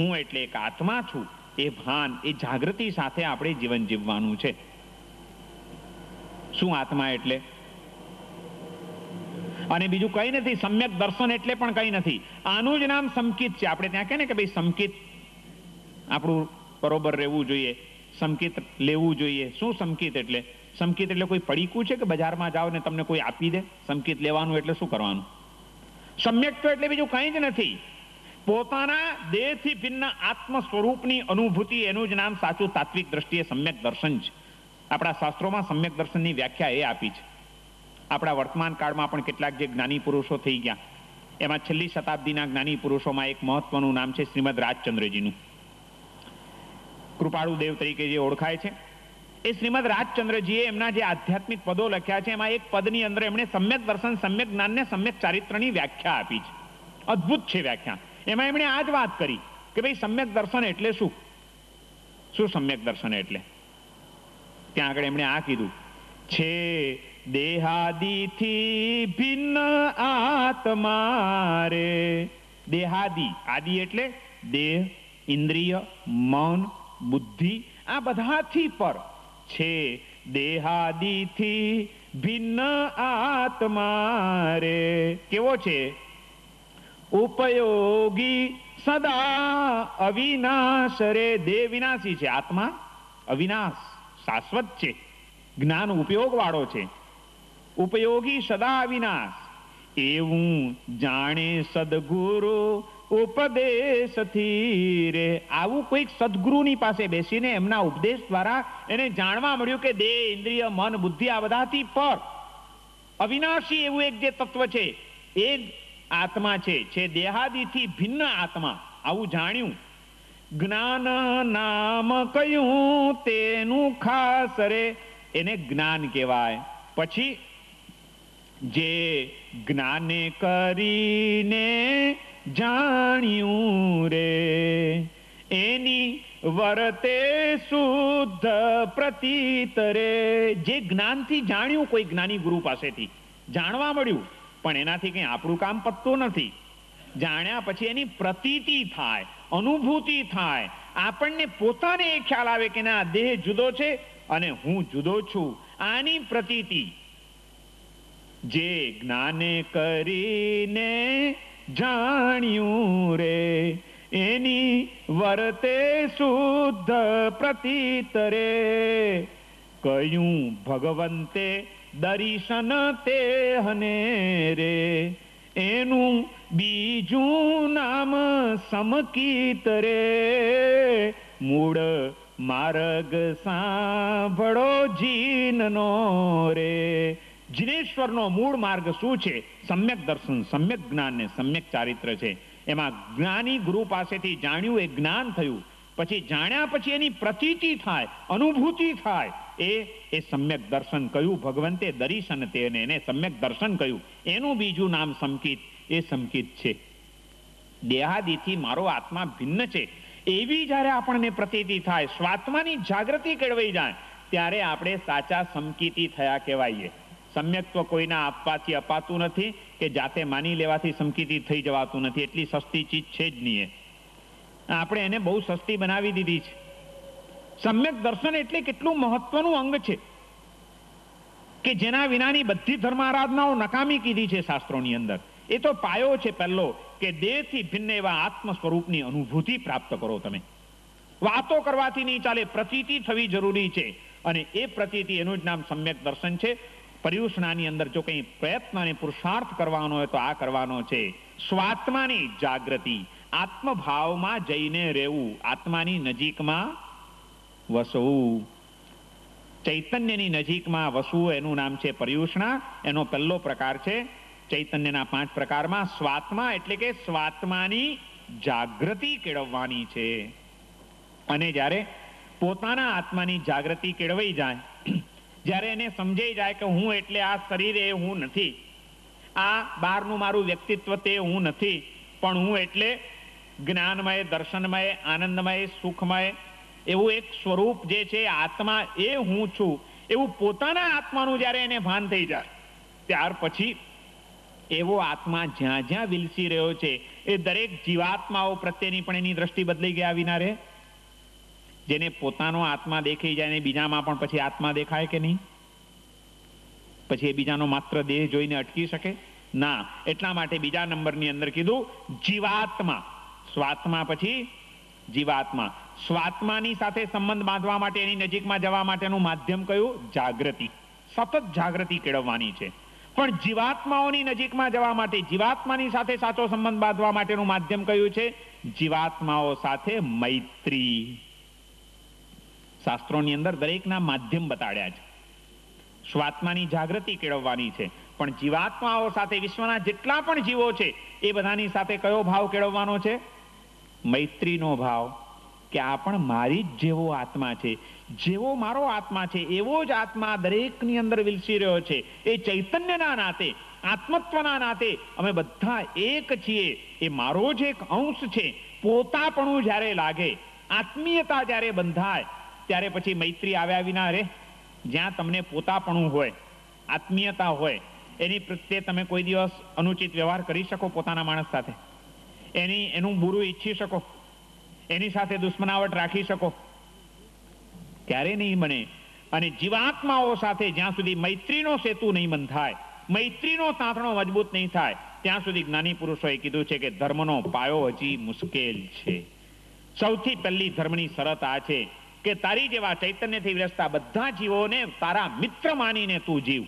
હું એટલે એક આત્મા છું એ ભાન એ જાગૃતિ સાથે આપણે જીવન જીવવાનું છે શું આત્મા એટલે અને બીજું કઈ નથી સમ્યક દર્શન એટલે પણ કઈ નથી આનું જ નામ સમકિત છે આપણે ત્યાં કહે ને કે ભાઈ સંકિત આપણું બરોબર રહેવું જોઈએ સમકિત લેવું જોઈએ શું સમકિત એટલે સંકિત એટલે કોઈ પડીકું છે કે બજારમાં જાઓ ને તમને કોઈ આપી દે સંકિત લેવાનું એટલે શું કરવાનું સમ્યક તો એટલે બીજું કંઈ જ નથી પોતાના દેહથી ભિન્ન આત્મ સ્વરૂપની અનુભૂતિ એનું જ નામ સાચું તાત્વિક દ્રષ્ટિએ સમ્યક દર્શન છે આપણા શાસ્ત્રોમાં સમ્યક દર્શનની વ્યાખ્યા એ આપી છે આપણા વર્તમાન કાળમાં પણ કેટલાક જે જ્ઞાની પુરુષો થઈ ગયા એમાં છેલ્લી શતાબ્દીના જ્ઞાની પુરુષોમાં એક મહત્વનું નામ છે શ્રીમદ રાજચંદ્રજીનું કૃપાળુ દેવ તરીકે જે ઓળખાય છે એ શ્રીમદ રાજચંદ્રજીએ એમના જે આધ્યાત્મિક પદો લખ્યા છે એમાં એક પદની અંદર એમણે સમ્યક દર્શન સમ્યક જ્ઞાનને સમ્યક ચારિત્રની વ્યાખ્યા આપી છે અદ્ભુત છે વ્યાખ્યા એમાં એમણે આ જ વાત કરી કે ભાઈ સમ્યક દર્શન એટલે શું શું સમ્યક દર્શન એટલે ત્યાં આગળ એમણે આ કીધું છે દેહાદીથી ભિન્ન આત્મા રે દેહાદી આદિ એટલે દેહ ઇન્દ્રિય મન બુદ્ધિ આ બધાથી પર છે દેહાદીથી ભિન્ન આત્મા રે કેવો છે ઉપયોગી સદા અવિનાશ રે દેહ વિનાશી છે આત્મા અવિનાશ શાશ્વત છે જ્ઞાન ઉપયોગ વાળો છે ઉપયોગી સદા વિનાશ એવું જાણે સદગુરુ ઉપદેશ રે આવું કોઈક સદગુરુની પાસે બેસીને એમના ઉપદેશ દ્વારા એને જાણવા મળ્યું કે દેહ ઇન્દ્રિય મન બુદ્ધિ આ બધાથી પર અવિનાશી એવું એક જે તત્વ છે એ આત્મા છે છે દેહાદિથી ભિન્ન આત્મા આવું જાણ્યું જ્ઞાન નામ કયું તેનું ખાસ રે એને જ્ઞાન કહેવાય પછી જે જ્ઞાને કરીને જાણ્યું રે એની વરતે શુદ્ધ પ્રતીત રે જે જ્ઞાનથી જાણ્યું કોઈ જ્ઞાની ગુરુ પાસેથી જાણવા મળ્યું પણ એનાથી કંઈ આપણું કામ પતતું નથી જાણ્યા પછી એની પ્રતીતિ થાય અનુભૂતિ થાય આપણને પોતાને એ ખ્યાલ આવે કે ના દેહ જુદો છે અને હું જુદો છું આની પ્રતીતિ જે જ્ઞાને કરીને જાણ્યું રે એની વર્તે શુદ્ધ પ્રતીત રે કયું ભગવંતે દર્શન તે હને રે એનું બીજું નામ સમકીત રે મૂળ માર્ગ સાંભળો જીનનો રે જિનેશ્વરનો મૂળ માર્ગ શું છે સમ્યક દર્શન સમ્યક જ્ઞાન ને સમ્યક ચારિત્ર છે એમાં જ્ઞાની ગુરુ પાસેથી જાણ્યું એ જ્ઞાન થયું પછી જાણ્યા પછી એની પ્રતીતિ થાય અનુભૂતિ થાય એ એ સમ્યક દર્શન કહ્યું ભગવંતે દર્શન તેને એને સમ્યક દર્શન કહ્યું એનું બીજું નામ સંકિત એ સંકિત છે દેહાદીથી મારો આત્મા ભિન્ન છે એવી જ્યારે આપણને પ્રતીતિ થાય સ્વાત્માની જાગૃતિ કેળવાઈ જાય ત્યારે આપણે સાચા સંકિતી થયા કહેવાઈએ સમ્યક્ત્વ કોઈના આપવાથી અપાતું નથી કે જાતે માની લેવાથી સમકીતી થઈ જવાતું નથી એટલી સસ્તી ચીજ છે જ નહીં આપણે એને બહુ સસ્તી બનાવી દીધી છે સમ્યક દર્શન એટલે કેટલું મહત્વનું અંગ છે કે જેના વિનાની બધી ધર્મ આરાધનાઓ નકામી કીધી છે શાસ્ત્રોની અંદર એ તો પાયો છે પહેલો કે દેહથી ભિન્ન એવા આત્મ સ્વરૂપની અનુભૂતિ પ્રાપ્ત કરો તમે વાતો કરવાથી નહીં ચાલે પ્રતીતિ થવી જરૂરી છે અને એ પ્રતીતિ એનું જ નામ સમ્યક દર્શન છે પર્યુષણાની અંદર જો કંઈ પ્રયત્ન અને પુરુષાર્થ કરવાનો હોય તો આ કરવાનો છે સ્વાત્માની જાગૃતિ આત્મભાવમાં જઈને રહેવું આત્માની નજીકમાં વસવું ચૈતન્યની નજીકમાં વસવું એનું નામ છે પર્યુષણા એનો પહેલો પ્રકાર છે ચૈતન્યના પાંચ પ્રકારમાં સ્વાત્મા એટલે કે સ્વાત્માની જાગૃતિ કેળવવાની છે અને જ્યારે પોતાના આત્માની જાગૃતિ કેળવાઈ જાય જ્યારે એને સમજાઈ જાય કે હું એટલે આ શરીર એ હું નથી આ બહારનું મારું વ્યક્તિત્વ તે હું નથી પણ હું એટલે જ્ઞાનમય દર્શનમય આનંદમય સુખમય એવું એક સ્વરૂપ જે છે આત્મા એ હું છું એવું પોતાના આત્માનું જ્યારે એને ભાન થઈ જાય ત્યાર પછી એવો આત્મા જ્યાં જ્યાં વિલસી રહ્યો છે એ દરેક જીવાત્માઓ પ્રત્યેની પણ એની દ્રષ્ટિ બદલી ગયા વિના રહે જેને પોતાનો આત્મા દેખાઈ જાય ને બીજામાં પણ પછી આત્મા દેખાય કે નહીં પછી એ બીજાનો માત્ર દેહ જોઈને અટકી શકે ના એટલા માટે બીજા નંબરની અંદર કીધું જીવાત્મા સ્વાત્મા પછી જીવાત્મા સ્વાત્માની સાથે સંબંધ બાંધવા માટે એની નજીકમાં જવા માટેનું માધ્યમ કયું જાગૃતિ સતત જાગૃતિ કેળવવાની છે પણ જીવાત્માઓની નજીકમાં જવા માટે જીવાત્માની સાથે સાચો સંબંધ બાંધવા માટેનું માધ્યમ કયું છે જીવાત્માઓ સાથે મૈત્રી શાસ્ત્રોની અંદર દરેકના માધ્યમ બતાડ્યા છે સ્વાત્માની જાગૃતિ કેળવવાની છે પણ જીવાત્માઓ સાથે વિશ્વના જેટલા પણ જીવો છે એ બધાની સાથે કયો ભાવ કેળવવાનો છે મૈત્રીનો ભાવ કે આ પણ મારી જ જેવો આત્મા છે જેવો મારો આત્મા છે એવો જ આત્મા દરેકની અંદર વિલસી રહ્યો છે એ ચૈતન્યના નાતે આત્મત્વના નાતે અમે બધા એક છીએ એ મારો જ એક અંશ છે પોતાપણું જ્યારે લાગે આત્મીયતા જ્યારે બંધાય ત્યારે પછી મૈત્રી આવ્યા વિના રહે જ્યાં તમને પોતાપણું હોય આત્મીયતા હોય એની પ્રત્યે તમે કોઈ દિવસ અનુચિત વ્યવહાર કરી શકો પોતાના માણસ સાથે એની એનું બુરું ઈચ્છી શકો એની સાથે દુશ્મનાવટ રાખી શકો ક્યારે નહીં બને અને જીવાત્માઓ સાથે જ્યાં સુધી મૈત્રીનો સેતુ નહીં બંધાય મૈત્રીનો તાંતણો મજબૂત નહીં થાય ત્યાં સુધી જ્ઞાની પુરુષોએ કીધું છે કે ધર્મનો પાયો હજી મુશ્કેલ છે સૌથી પહેલી ધર્મની શરત આ છે કે તારી જેવા ચૈતન્યથી વ્યસ્તા બધા જીવોને તારા મિત્ર માનીને તું જીવ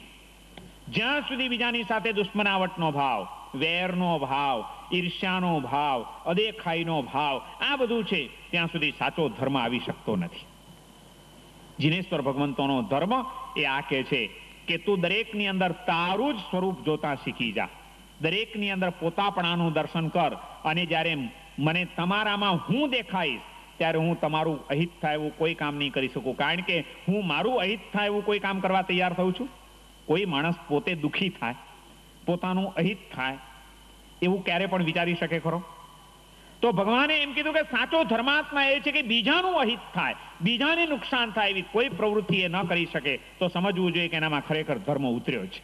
જ્યાં સુધી બીજાની સાથે દુશ્મનાવટનો ભાવ વેરનો ભાવ ઈર્ષ્યાનો ભાવ અદેખાઈનો ભાવ આ બધું છે ત્યાં સુધી સાચો ધર્મ આવી શકતો નથી જિનેશ્વર ભગવંતોનો ધર્મ એ આ કે છે કે તું દરેકની અંદર તારું જ સ્વરૂપ જોતા શીખી જા દરેકની અંદર પોતાપણાનું દર્શન કર અને જ્યારે મને તમારામાં હું દેખાઈશ ત્યારે હું તમારું અહિત થાય એવું કોઈ કામ નહીં કરી શકું કારણ કે હું મારું અહિત થાય એવું કોઈ કામ કરવા તૈયાર થઉં છું કોઈ માણસ પોતે દુઃખી થાય પોતાનું અહિત થાય એવું ક્યારે પણ વિચારી શકે ખરો તો ભગવાને એમ કીધું કે સાચો ધર્માત્મા એ છે કે બીજાનું અહિત થાય બીજાને નુકસાન થાય એવી કોઈ પ્રવૃત્તિ એ ન કરી શકે તો સમજવું જોઈએ કે એનામાં ખરેખર ધર્મ ઉતર્યો છે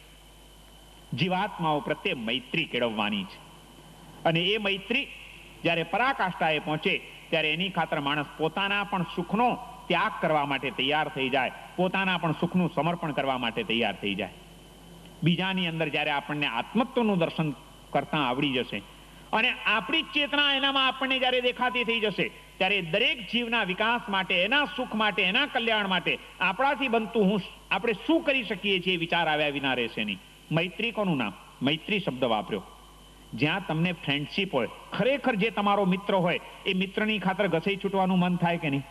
જીવાત્માઓ પ્રત્યે મૈત્રી કેળવવાની છે અને એ મૈત્રી જ્યારે પરાકાષ્ઠાએ પહોંચે ત્યારે એની ખાતર માણસ પોતાના પણ સુખનો ત્યાગ કરવા માટે તૈયાર થઈ જાય પોતાના પણ સુખનું સમર્પણ કરવા માટે તૈયાર થઈ જાય બીજાની અંદર જ્યારે આપણને આત્મત્વનું દર્શન કરતા આવડી જશે અને આપણી ચેતના એનામાં આપણને જ્યારે દેખાતી થઈ જશે ત્યારે દરેક જીવના વિકાસ માટે એના સુખ માટે એના કલ્યાણ માટે આપણાથી બનતું હું આપણે શું કરી શકીએ છીએ વિચાર આવ્યા વિના રહેશે નહીં મૈત્રી કોનું નામ મૈત્રી શબ્દ વાપર્યો જ્યાં તમને ફ્રેન્ડશીપ હોય ખરેખર જે તમારો મિત્ર હોય એ મિત્રની ખાતર ઘસાઈ છૂટવાનું મન થાય કે નહીં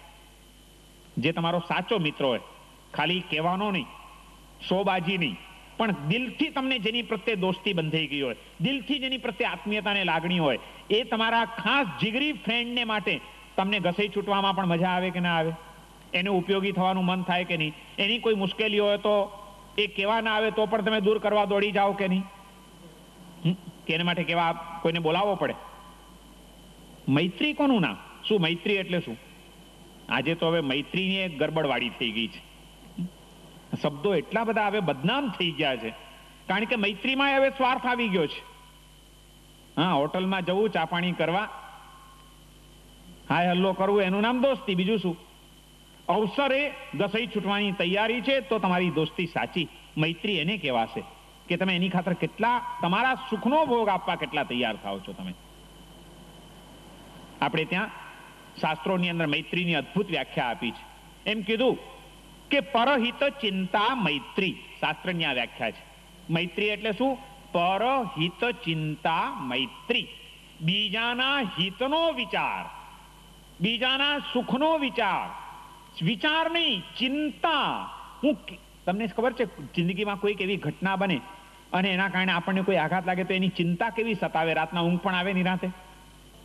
જે તમારો સાચો મિત્ર હોય ખાલી કહેવાનો નહીં સોબાજી નહીં પણ દિલથી તમને જેની પ્રત્યે દોસ્તી બંધાઈ ગઈ હોય દિલથી જેની પ્રત્યે આત્મીયતાને લાગણી હોય એ તમારા ખાસ જીગરી ફ્રેન્ડને માટે તમને ઘસેઈ છૂટવામાં પણ મજા આવે કે ના આવે એનું ઉપયોગી થવાનું મન થાય કે નહીં એની કોઈ મુશ્કેલી હોય તો એ કહેવા ના આવે તો પણ તમે દૂર કરવા દોડી જાઓ કે નહીં તેના માટે કેવા કોઈને બોલાવવો પડે મૈત્રી કોનું નામ શું મૈત્રી એટલે શું આજે તો હવે મૈત્રીની ગરબડવાળી થઈ ગઈ છે શબ્દો એટલા બધા હવે બદનામ થઈ ગયા છે કારણ કે મૈત્રીમાં હવે સ્વાર્થ આવી ગયો છે હા હોટલમાં જવું ચા પાણી કરવા હાય હલ્લો કરવું એનું નામ દોસ્તી બીજું શું અવસરે દસઈ છૂટવાની તૈયારી છે તો તમારી દોસ્તી સાચી મૈત્રી એને કહેવાશે કે તમે એની ખાતર કેટલા તમારા સુખનો ભોગ આપવા કેટલા તૈયાર થાવ છો તમે આપણે ત્યાં શાસ્ત્રોની અંદર મૈત્રીની અદ્ભુત વ્યાખ્યા આપી છે એમ કીધું કે પરહિત ચિંતા મૈત્રી શાસ્ત્રની આ વ્યાખ્યા છે મૈત્રી એટલે શું પરહિત ચિંતા મૈત્રી બીજાના હિતનો વિચાર બીજાના સુખનો વિચાર વિચાર નહીં ચિંતા હું તમને ખબર છે જિંદગીમાં કોઈક એવી ઘટના બને અને એના કારણે આપણને કોઈ આઘાત લાગે તો એની ચિંતા કેવી સતાવે રાતના ઊંઘ પણ આવે ની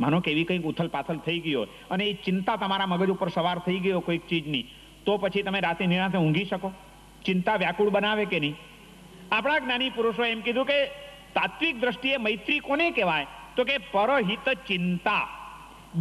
માનો કે એવી કંઈક ઉથલ પાથલ થઈ ગયો અને એ ચિંતા તમારા મગજ ઉપર સવાર થઈ ગયો કોઈક ચીજની તો પછી તમે રાતે નિરાતે ઊંઘી શકો ચિંતા વ્યાકુળ બનાવે કે નહીં આપણા જ્ઞાની પુરુષો એમ કીધું કે તાત્વિક દ્રષ્ટિએ મૈત્રી કોને કહેવાય તો કે પરહિત ચિંતા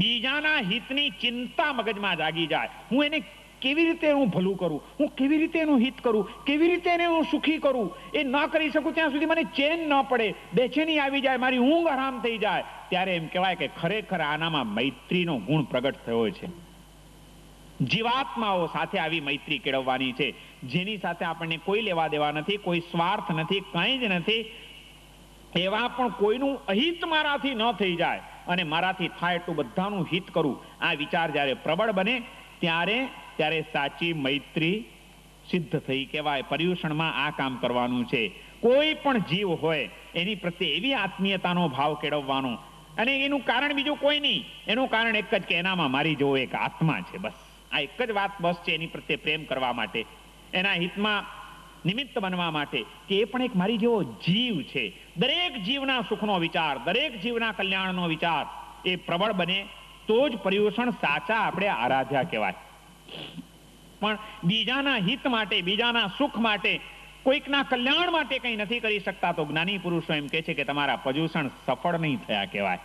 બીજાના હિતની ચિંતા મગજમાં જાગી જાય હું એને કેવી રીતે એનું ભલું કરું હું કેવી રીતે એનું હિત કરું કેવી રીતે એને હું સુખી કરું એ ન કરી શકું ત્યાં સુધી મને ચેન ન પડે બેચેની આવી જાય મારી ઊંઘ હરામ થઈ જાય ત્યારે એમ કહેવાય કે ખરેખર આનામાં મૈત્રીનો ગુણ પ્રગટ થયો છે જીવાત્માઓ સાથે આવી મૈત્રી કેળવવાની છે જેની સાથે આપણને કોઈ લેવા દેવા નથી કોઈ સ્વાર્થ નથી કંઈ જ નથી એવા પણ કોઈનું અહિત મારાથી ન થઈ જાય અને મારાથી થાય એટલું બધાનું હિત કરું આ વિચાર જ્યારે પ્રબળ બને ત્યારે ત્યારે સાચી મૈત્રી સિદ્ધ થઈ કહેવાય પર્યુષણમાં આ કામ કરવાનું છે કોઈ પણ જીવ હોય એની પ્રત્યે એવી આત્મીયતાનો ભાવ કેળવવાનો અને એનું કારણ બીજું કોઈ નહીં એનું કારણ એક જ કે એનામાં મારી જેવો એક આત્મા છે બસ આ એક જ વાત બસ છે એની પ્રત્યે પ્રેમ કરવા માટે એના હિતમાં નિમિત્ત બનવા માટે કે એ પણ એક મારી જેવો જીવ છે દરેક જીવના સુખનો વિચાર દરેક જીવના કલ્યાણનો વિચાર એ પ્રબળ બને તો જ પર્યુષણ સાચા આપણે આરાધ્યા કહેવાય પણ બીજાના હિત માટે બીજાના સુખ માટે કોઈકના કલ્યાણ માટે કંઈ નથી કરી શકતા તો જ્ઞાની પુરુષો એમ કહે છે કે તમારા પર્યુષણ સફળ નહીં થયા કહેવાય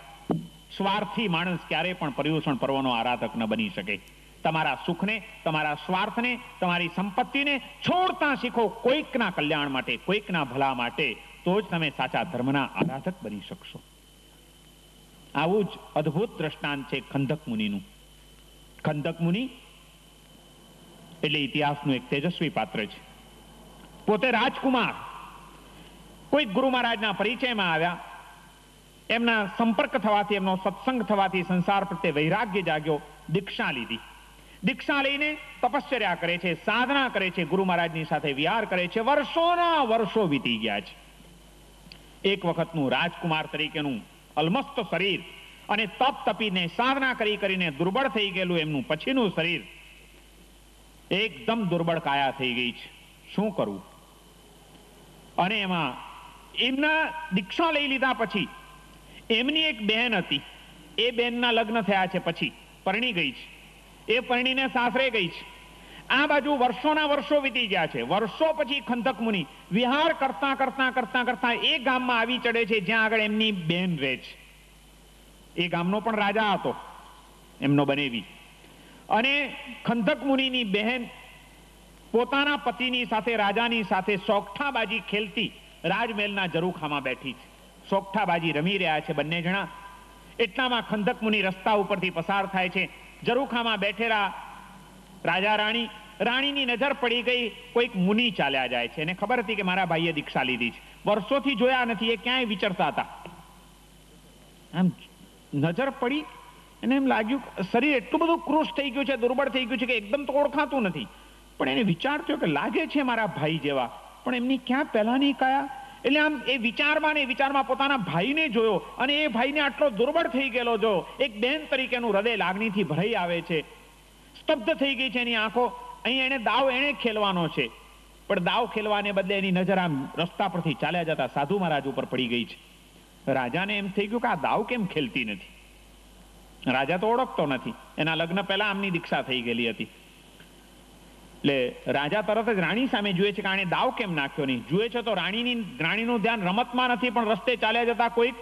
સ્વાર્થી માણસ ક્યારે પણ પર્યુષણ પર્વનો આરાધક ન બની શકે તમારા સુખને તમારા સ્વાર્થને તમારી સંપત્તિને છોડતા શીખો કોઈકના કલ્યાણ માટે કોઈકના ભલા માટે તો જ તમે સાચા ધર્મના આરાધક બની શકશો આવું જ અદ્ભુત દ્રષ્ટાંત છે ખંધક મુનિનું ખંધક મુનિ એટલે ઇતિહાસનું એક તેજસ્વી પાત્ર છે પોતે રાજકુમાર કોઈક ગુરુ મહારાજના પરિચયમાં આવ્યા એમના સંપર્ક થવાથી એમનો સત્સંગ થવાથી સંસાર પ્રત્યે વૈરાગ્ય જાગ્યો દીક્ષા લીધી દીક્ષા લઈને તપશ્ચર્યા કરે છે સાધના કરે છે ગુરુ મહારાજની સાથે વિહાર કરે છે વર્ષોના વર્ષો વીતી ગયા છે એક વખતનું રાજકુમાર તરીકેનું અલમસ્ત શરીર અને તપ તપીને સાધના કરી કરીને દુર્બળ થઈ ગયેલું એમનું પછીનું શરીર એકદમ દુર્બળ કાયા થઈ ગઈ છે શું કરવું અને એમાં એમના દીક્ષા લઈ લીધા પછી એમની એક બહેન હતી એ બહેનના લગ્ન થયા છે પછી પરણી ગઈ છે એ પરણીને સાસરે ગઈ છે આ બાજુ વર્ષોના વર્ષો વીતી ગયા છે વર્ષો પછી ખંતક મુનિ વિહાર કરતા કરતા કરતા કરતા એ ગામમાં આવી ચડે છે જ્યાં આગળ એમની બહેન રહે છે એ ગામનો પણ રાજા હતો એમનો બનેવી અને ખંધક મુનિની બહેન પોતાના પતિની સાથે રાજાની સાથે સોગઠાબાજી ખેલતી રાજમહેલના જરૂખામાં બેઠી છે સોગઠાબાજી રમી રહ્યા છે બંને જણા એટલામાં ખંધક મુનિ રસ્તા ઉપરથી પસાર થાય છે જરૂખામાં બેઠેલા રાજા રાણી રાણીની નજર પડી ગઈ કોઈક મુનિ ચાલ્યા જાય છે એને ખબર હતી કે મારા ભાઈએ દીક્ષા લીધી છે વર્ષોથી જોયા નથી એ ક્યાંય વિચરતા હતા આમ નજર પડી એને એમ લાગ્યું શરીર એટલું બધું કૃશ થઈ ગયું છે દુર્બળ થઈ ગયું છે કે એકદમ તો ઓળખાતું નથી પણ એને વિચાર કે લાગે છે મારા ભાઈ જેવા પણ એમની ક્યાં પહેલાની કયા એટલે આમ એ વિચારમાં ને વિચારમાં પોતાના ભાઈને જોયો અને એ ભાઈને આટલો દુર્બળ થઈ ગયેલો જો એક બહેન તરીકેનું હૃદય લાગણીથી ભરાઈ આવે છે સ્તબ્ધ થઈ ગઈ છે એની આંખો અહીં એને દાવ એને ખેલવાનો છે પણ દાવ ખેલવાને બદલે એની નજર આમ રસ્તા પરથી ચાલ્યા જતા સાધુ મહારાજ ઉપર પડી ગઈ છે રાજાને એમ થઈ ગયું કે આ દાવ કેમ ખેલતી નથી રાજા તો ઓળખતો નથી એના લગ્ન પહેલા આમની દીક્ષા થઈ ગયેલી હતી એટલે રાજા તરત જ રાણી સામે જુએ છે કે આને દાવ કેમ નાખ્યો નહીં જુએ છે તો રાણીની રાણીનું ધ્યાન રમતમાં નથી પણ રસ્તે ચાલ્યા જતા કોઈક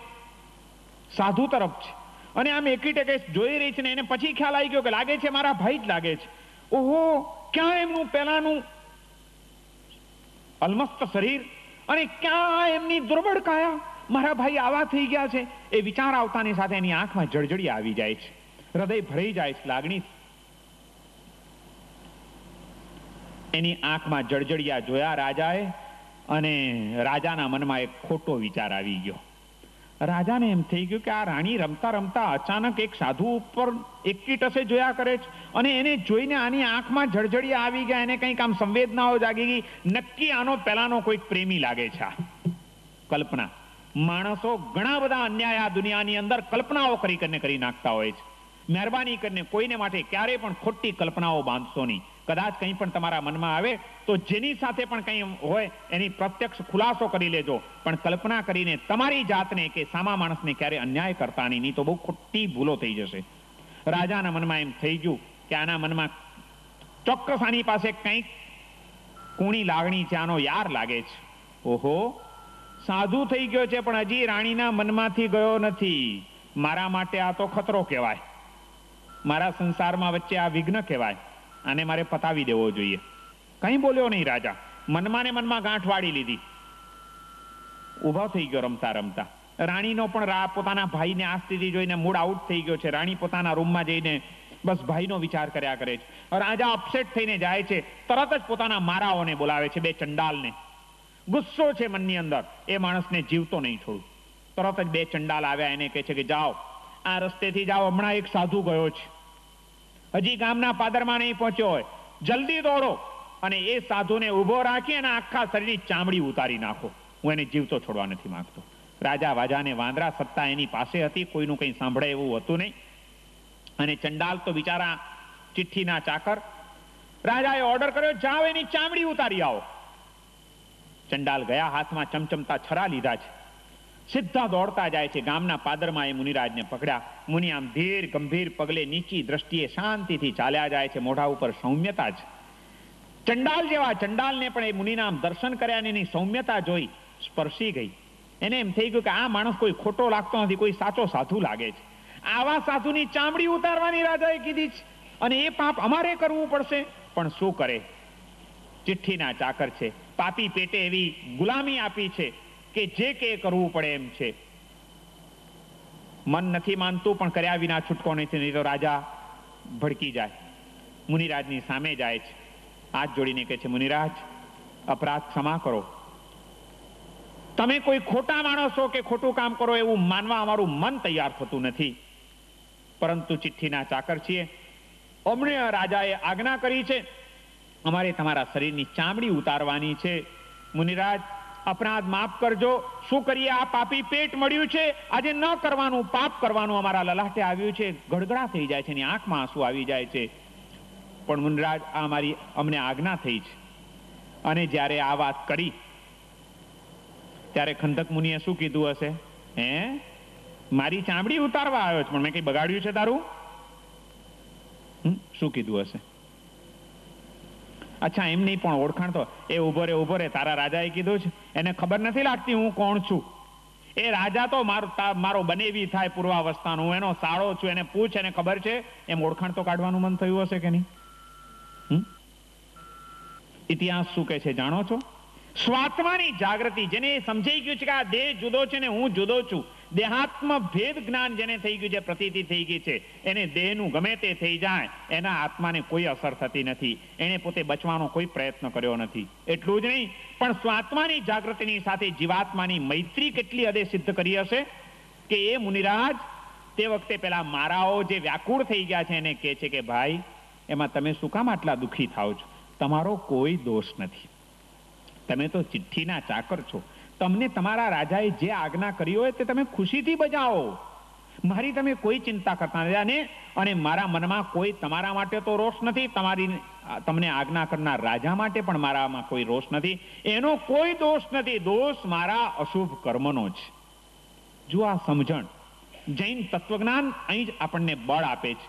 સાધુ તરફ છે અને આમ એકી ટેકે જોઈ રહી છે ને એને પછી ખ્યાલ આવી ગયો કે લાગે છે મારા ભાઈ જ લાગે છે ઓહો ક્યાં એમનું પહેલાનું અલમસ્ત શરીર અને ક્યાં એમની દુર્બળ કાયા મારા ભાઈ આવા થઈ ગયા છે એ વિચાર આવતાની સાથે એની આંખમાં જળજળી આવી જાય છે હૃદય ભરાઈ જાય છે લાગણી એની આંખમાં જળજળિયા જોયા રાજાએ અને રાજાના મનમાં એક ખોટો વિચાર આવી ગયો રાજાને એમ થઈ ગયું કે આ રાણી રમતા રમતા અચાનક એક સાધુ ઉપર એકલી ટસે જોયા કરે છે અને એને જોઈને આની આંખમાં જળજડિયા આવી ગયા એને કંઈક આમ સંવેદનાઓ જાગી ગઈ નક્કી આનો પહેલાનો કોઈક પ્રેમી લાગે છે આ કલ્પના માણસો ઘણા બધા અન્યાય આ દુનિયાની અંદર કલ્પનાઓ કરી કરીને કરી નાખતા હોય છે મહેરબાની કરીને કોઈને માટે ક્યારેય પણ ખોટી કલ્પનાઓ બાંધશો નહીં કદાચ કંઈ પણ તમારા મનમાં આવે તો જેની સાથે પણ કંઈ હોય એની પ્રત્યક્ષ ખુલાસો કરી લેજો પણ કલ્પના કરીને તમારી જાતને કે સામા માણસને ક્યારે અન્યાય કરતા નહીં તો બહુ ખોટી ભૂલો થઈ જશે રાજાના મનમાં એમ થઈ ગયું કે આના મનમાં ચોક્કસ આની પાસે કંઈક કૂણી લાગણી છે આનો યાર લાગે છે ઓહો સાધુ થઈ ગયો છે પણ હજી રાણીના મનમાંથી ગયો નથી મારા માટે આ તો ખતરો કહેવાય મારા સંસારમાં વચ્ચે આ વિઘ્ન કહેવાય આને મારે પતાવી દેવો જોઈએ કઈ બોલ્યો નહીં રાજા મનમાં ને મનમાં ગાંઠ વાળી લીધી ઉભો થઈ ગયો રમતા રમતા રાણીનો પણ રા પોતાના ભાઈને આ સ્થિતિ જોઈને મૂડ આઉટ થઈ ગયો છે રાણી પોતાના રૂમમાં જઈને બસ ભાઈનો વિચાર કર્યા કરે છે રાજા અપસેટ થઈને જાય છે તરત જ પોતાના મારાઓને બોલાવે છે બે ચંડાલને ગુસ્સો છે મનની અંદર એ માણસને જીવતો નહીં છોડું તરત જ બે ચંડાલ આવ્યા એને કહે છે કે જાઓ આ રસ્તેથી જાઓ હમણાં એક સાધુ ગયો છે હજી ગામના પાદરમાં નહીં પહોંચ્યો હોય જલ્દી દોડો અને એ સાધુને ઉભો રાખી અને આખા શરીરની ચામડી ઉતારી નાખો હું એને જીવતો છોડવા નથી માંગતો રાજા વાજાને વાંદરા સત્તા એની પાસે હતી કોઈનું કંઈ સાંભળે એવું હતું નહીં અને ચંડાલ તો બિચારા ચિઠ્ઠીના ચાકર રાજાએ ઓર્ડર કર્યો જાઓ એની ચામડી ઉતારી આવો ચંડાલ ગયા હાથમાં ચમચમતા છરા લીધા છે સીધા દોડતા જાય છે ગામના પાદરમાં એ મુનિરાજને પકડ્યા મુનિ આમ ધીર ગંભીર પગલે નીચી દ્રષ્ટિએ શાંતિથી ચાલ્યા જાય છે મોઢા ઉપર સૌમ્યતા જ ચંડાલ જેવા ચંડાલને પણ એ મુનિના દર્શન કર્યા એની સૌમ્યતા જોઈ સ્પર્શી ગઈ એને એમ થઈ ગયું કે આ માણસ કોઈ ખોટો લાગતો નથી કોઈ સાચો સાધુ લાગે છે આવા સાધુની ચામડી ઉતારવાની રાજાએ કીધી છે અને એ પાપ અમારે કરવું પડશે પણ શું કરે ચિઠ્ઠીના ચાકર છે પાપી પેટે એવી ગુલામી આપી છે કે જે કે કરવું પડે એમ છે મન નથી માનતું પણ કર્યા વિના છૂટકો નથી નહીં તો રાજા ભડકી જાય મુનિરાજની સામે જાય છે હાથ જોડીને કહે છે મુનિરાજ અપરાધ ક્ષમા કરો તમે કોઈ ખોટા માણસો કે ખોટું કામ કરો એવું માનવા અમારું મન તૈયાર થતું નથી પરંતુ ચિઠ્ઠીના ચાકર છીએ અમને રાજાએ આજ્ઞા કરી છે અમારે તમારા શરીરની ચામડી ઉતારવાની છે મુનિરાજ અપરાધ માફ કરજો શું કરીએ આ પાપી પેટ મળ્યું છે આજે ન કરવાનું પાપ કરવાનું અમારા લલાટે આવ્યું છે ગડગડા થઈ જાય છે એની આંખમાં આંસુ આવી જાય છે પણ મુનિરાજ આ મારી અમને આજ્ઞા થઈ છે અને જ્યારે આ વાત કરી ત્યારે ખંડક મુનિએ શું કીધું હશે હે મારી ચામડી ઉતારવા આવ્યો છે પણ મેં કઈ બગાડ્યું છે તારું શું કીધું હશે અચ્છા એમ પણ ઓળખાણ તો એ ઉભો રે ઉભો રે તારા રાજાએ કીધું છે એને ખબર નથી લાગતી હું કોણ છું એ રાજા તો મારો મારો બનેવી થાય પૂર્વાવસ્થાનો હું એનો સાળો છું એને પૂછ એને ખબર છે એમ ઓળખાણ તો કાઢવાનું મન થયું હશે કે નહીં ઇતિહાસ શું કે છે જાણો છો સ્વાત્માની જાગૃતિ જેને સમજાઈ ગયું છે કે આ દેહ જુદો છે ને હું જુદો છું દેહાત્મ ભેદ જ્ઞાન જેને થઈ ગયું છે પ્રતીતિ થઈ ગઈ છે એને દેહનું ગમે તે થઈ જાય એના આત્માને કોઈ અસર થતી નથી એને પોતે બચવાનો કોઈ પ્રયત્ન કર્યો નથી એટલું જ નહીં પણ સ્વાત્માની જાગૃતિની સાથે જીવાત્માની મૈત્રી કેટલી હદે સિદ્ધ કરી હશે કે એ મુનિરાજ તે વખતે પેલા મારાઓ જે વ્યાકુળ થઈ ગયા છે એને કહે છે કે ભાઈ એમાં તમે શું કામ આટલા દુઃખી થાવ છો તમારો કોઈ દોષ નથી તમે તો ચિઠ્ઠીના ચાકર છો તમને તમારા રાજાએ જે આજ્ઞા કરી હોય તે તમે ખુશીથી બજાવો મારી તમે કોઈ ચિંતા કરતા નથી અને મારા મનમાં કોઈ તમારા માટે તો રોષ નથી તમારી તમને આજ્ઞા કરનાર રાજા માટે પણ મારામાં કોઈ રોષ નથી એનો કોઈ દોષ નથી દોષ મારા અશુભ કર્મનો છે જો આ સમજણ જૈન તત્વજ્ઞાન અહીં જ આપણને બળ આપે છે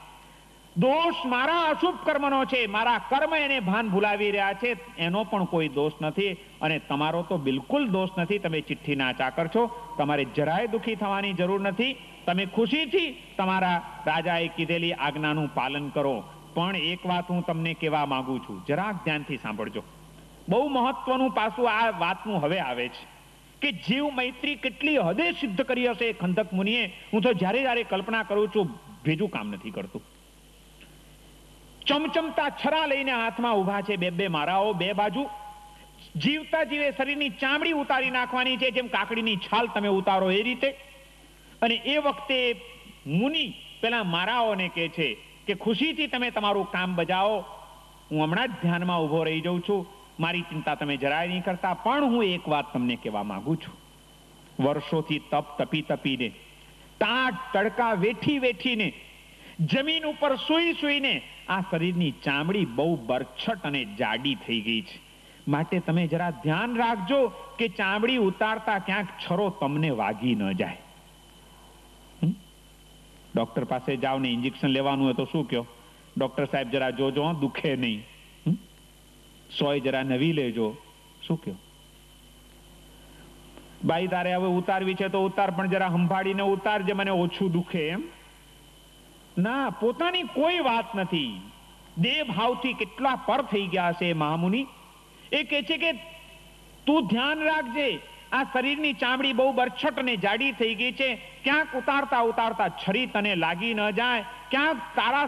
દોષ મારા અશુભ કર્મનો છે મારા કર્મ એને ભાન ભૂલાવી રહ્યા છે એનો પણ કોઈ દોષ નથી અને તમારો તો બિલકુલ દોષ નથી તમે ચિઠ્ઠીના ચાકર છો તમારે જરાય દુઃખી થવાની જરૂર નથી તમે ખુશીથી તમારા રાજાએ કીધેલી આજ્ઞાનું પાલન કરો પણ એક વાત હું તમને કહેવા માંગુ છું જરાક ધ્યાનથી સાંભળજો બહુ મહત્વનું પાસું આ વાતનું હવે આવે છે કે જીવ મૈત્રી કેટલી હદે સિદ્ધ કરી હશે ખંદક મુનિએ હું તો જ્યારે જ્યારે કલ્પના કરું છું બીજું કામ નથી કરતું ચમચમતા છરા લઈને હાથમાં ઊભા છે બે બે મારાઓ બે બાજુ જીવતા જીવે શરીરની ચામડી ઉતારી નાખવાની છે જેમ કાકડીની છાલ તમે ઉતારો એ રીતે અને એ વખતે મુનિ પેલા મારાઓને કહે છે કે ખુશીથી તમે તમારું કામ બજાવો હું હમણાં જ ધ્યાનમાં ઊભો રહી જાઉં છું મારી ચિંતા તમે જરાય નહીં કરતા પણ હું એક વાત તમને કહેવા માંગુ છું વર્ષોથી તપ તપી તપીને તાટ તડકા વેઠી વેઠીને જમીન ઉપર સૂઈ સુઈને આ શરીરની ચામડી બહુ બરછટ અને જાડી થઈ ગઈ છે માટે તમે જરા ધ્યાન રાખજો કે ચામડી ઉતારતા ક્યાંક છરો તમને વાગી ન જાય ડોક્ટર પાસે જાઓ ને ઇન્જેક્શન લેવાનું હોય તો શું કહો ડોક્ટર સાહેબ જરા જોજો દુખે નહીં સોય જરા નવી લેજો શું કહો બાઈ તારે હવે ઉતારવી છે તો ઉતાર પણ જરા સંભાળીને ઉતારજે મને ઓછું દુખે એમ ના પોતાની કોઈ વાત નથી ભાવથી કેટલા પર થઈ ગયા છે મહામુનિ એ કે છે કે તું ધ્યાન રાખજે આ શરીરની ચામડી બહુ બરછટ ને જાડી થઈ ગઈ છે ક્યાંક ઉતારતા ઉતારતા છરી તને લાગી ન જાય ક્યાંક તારા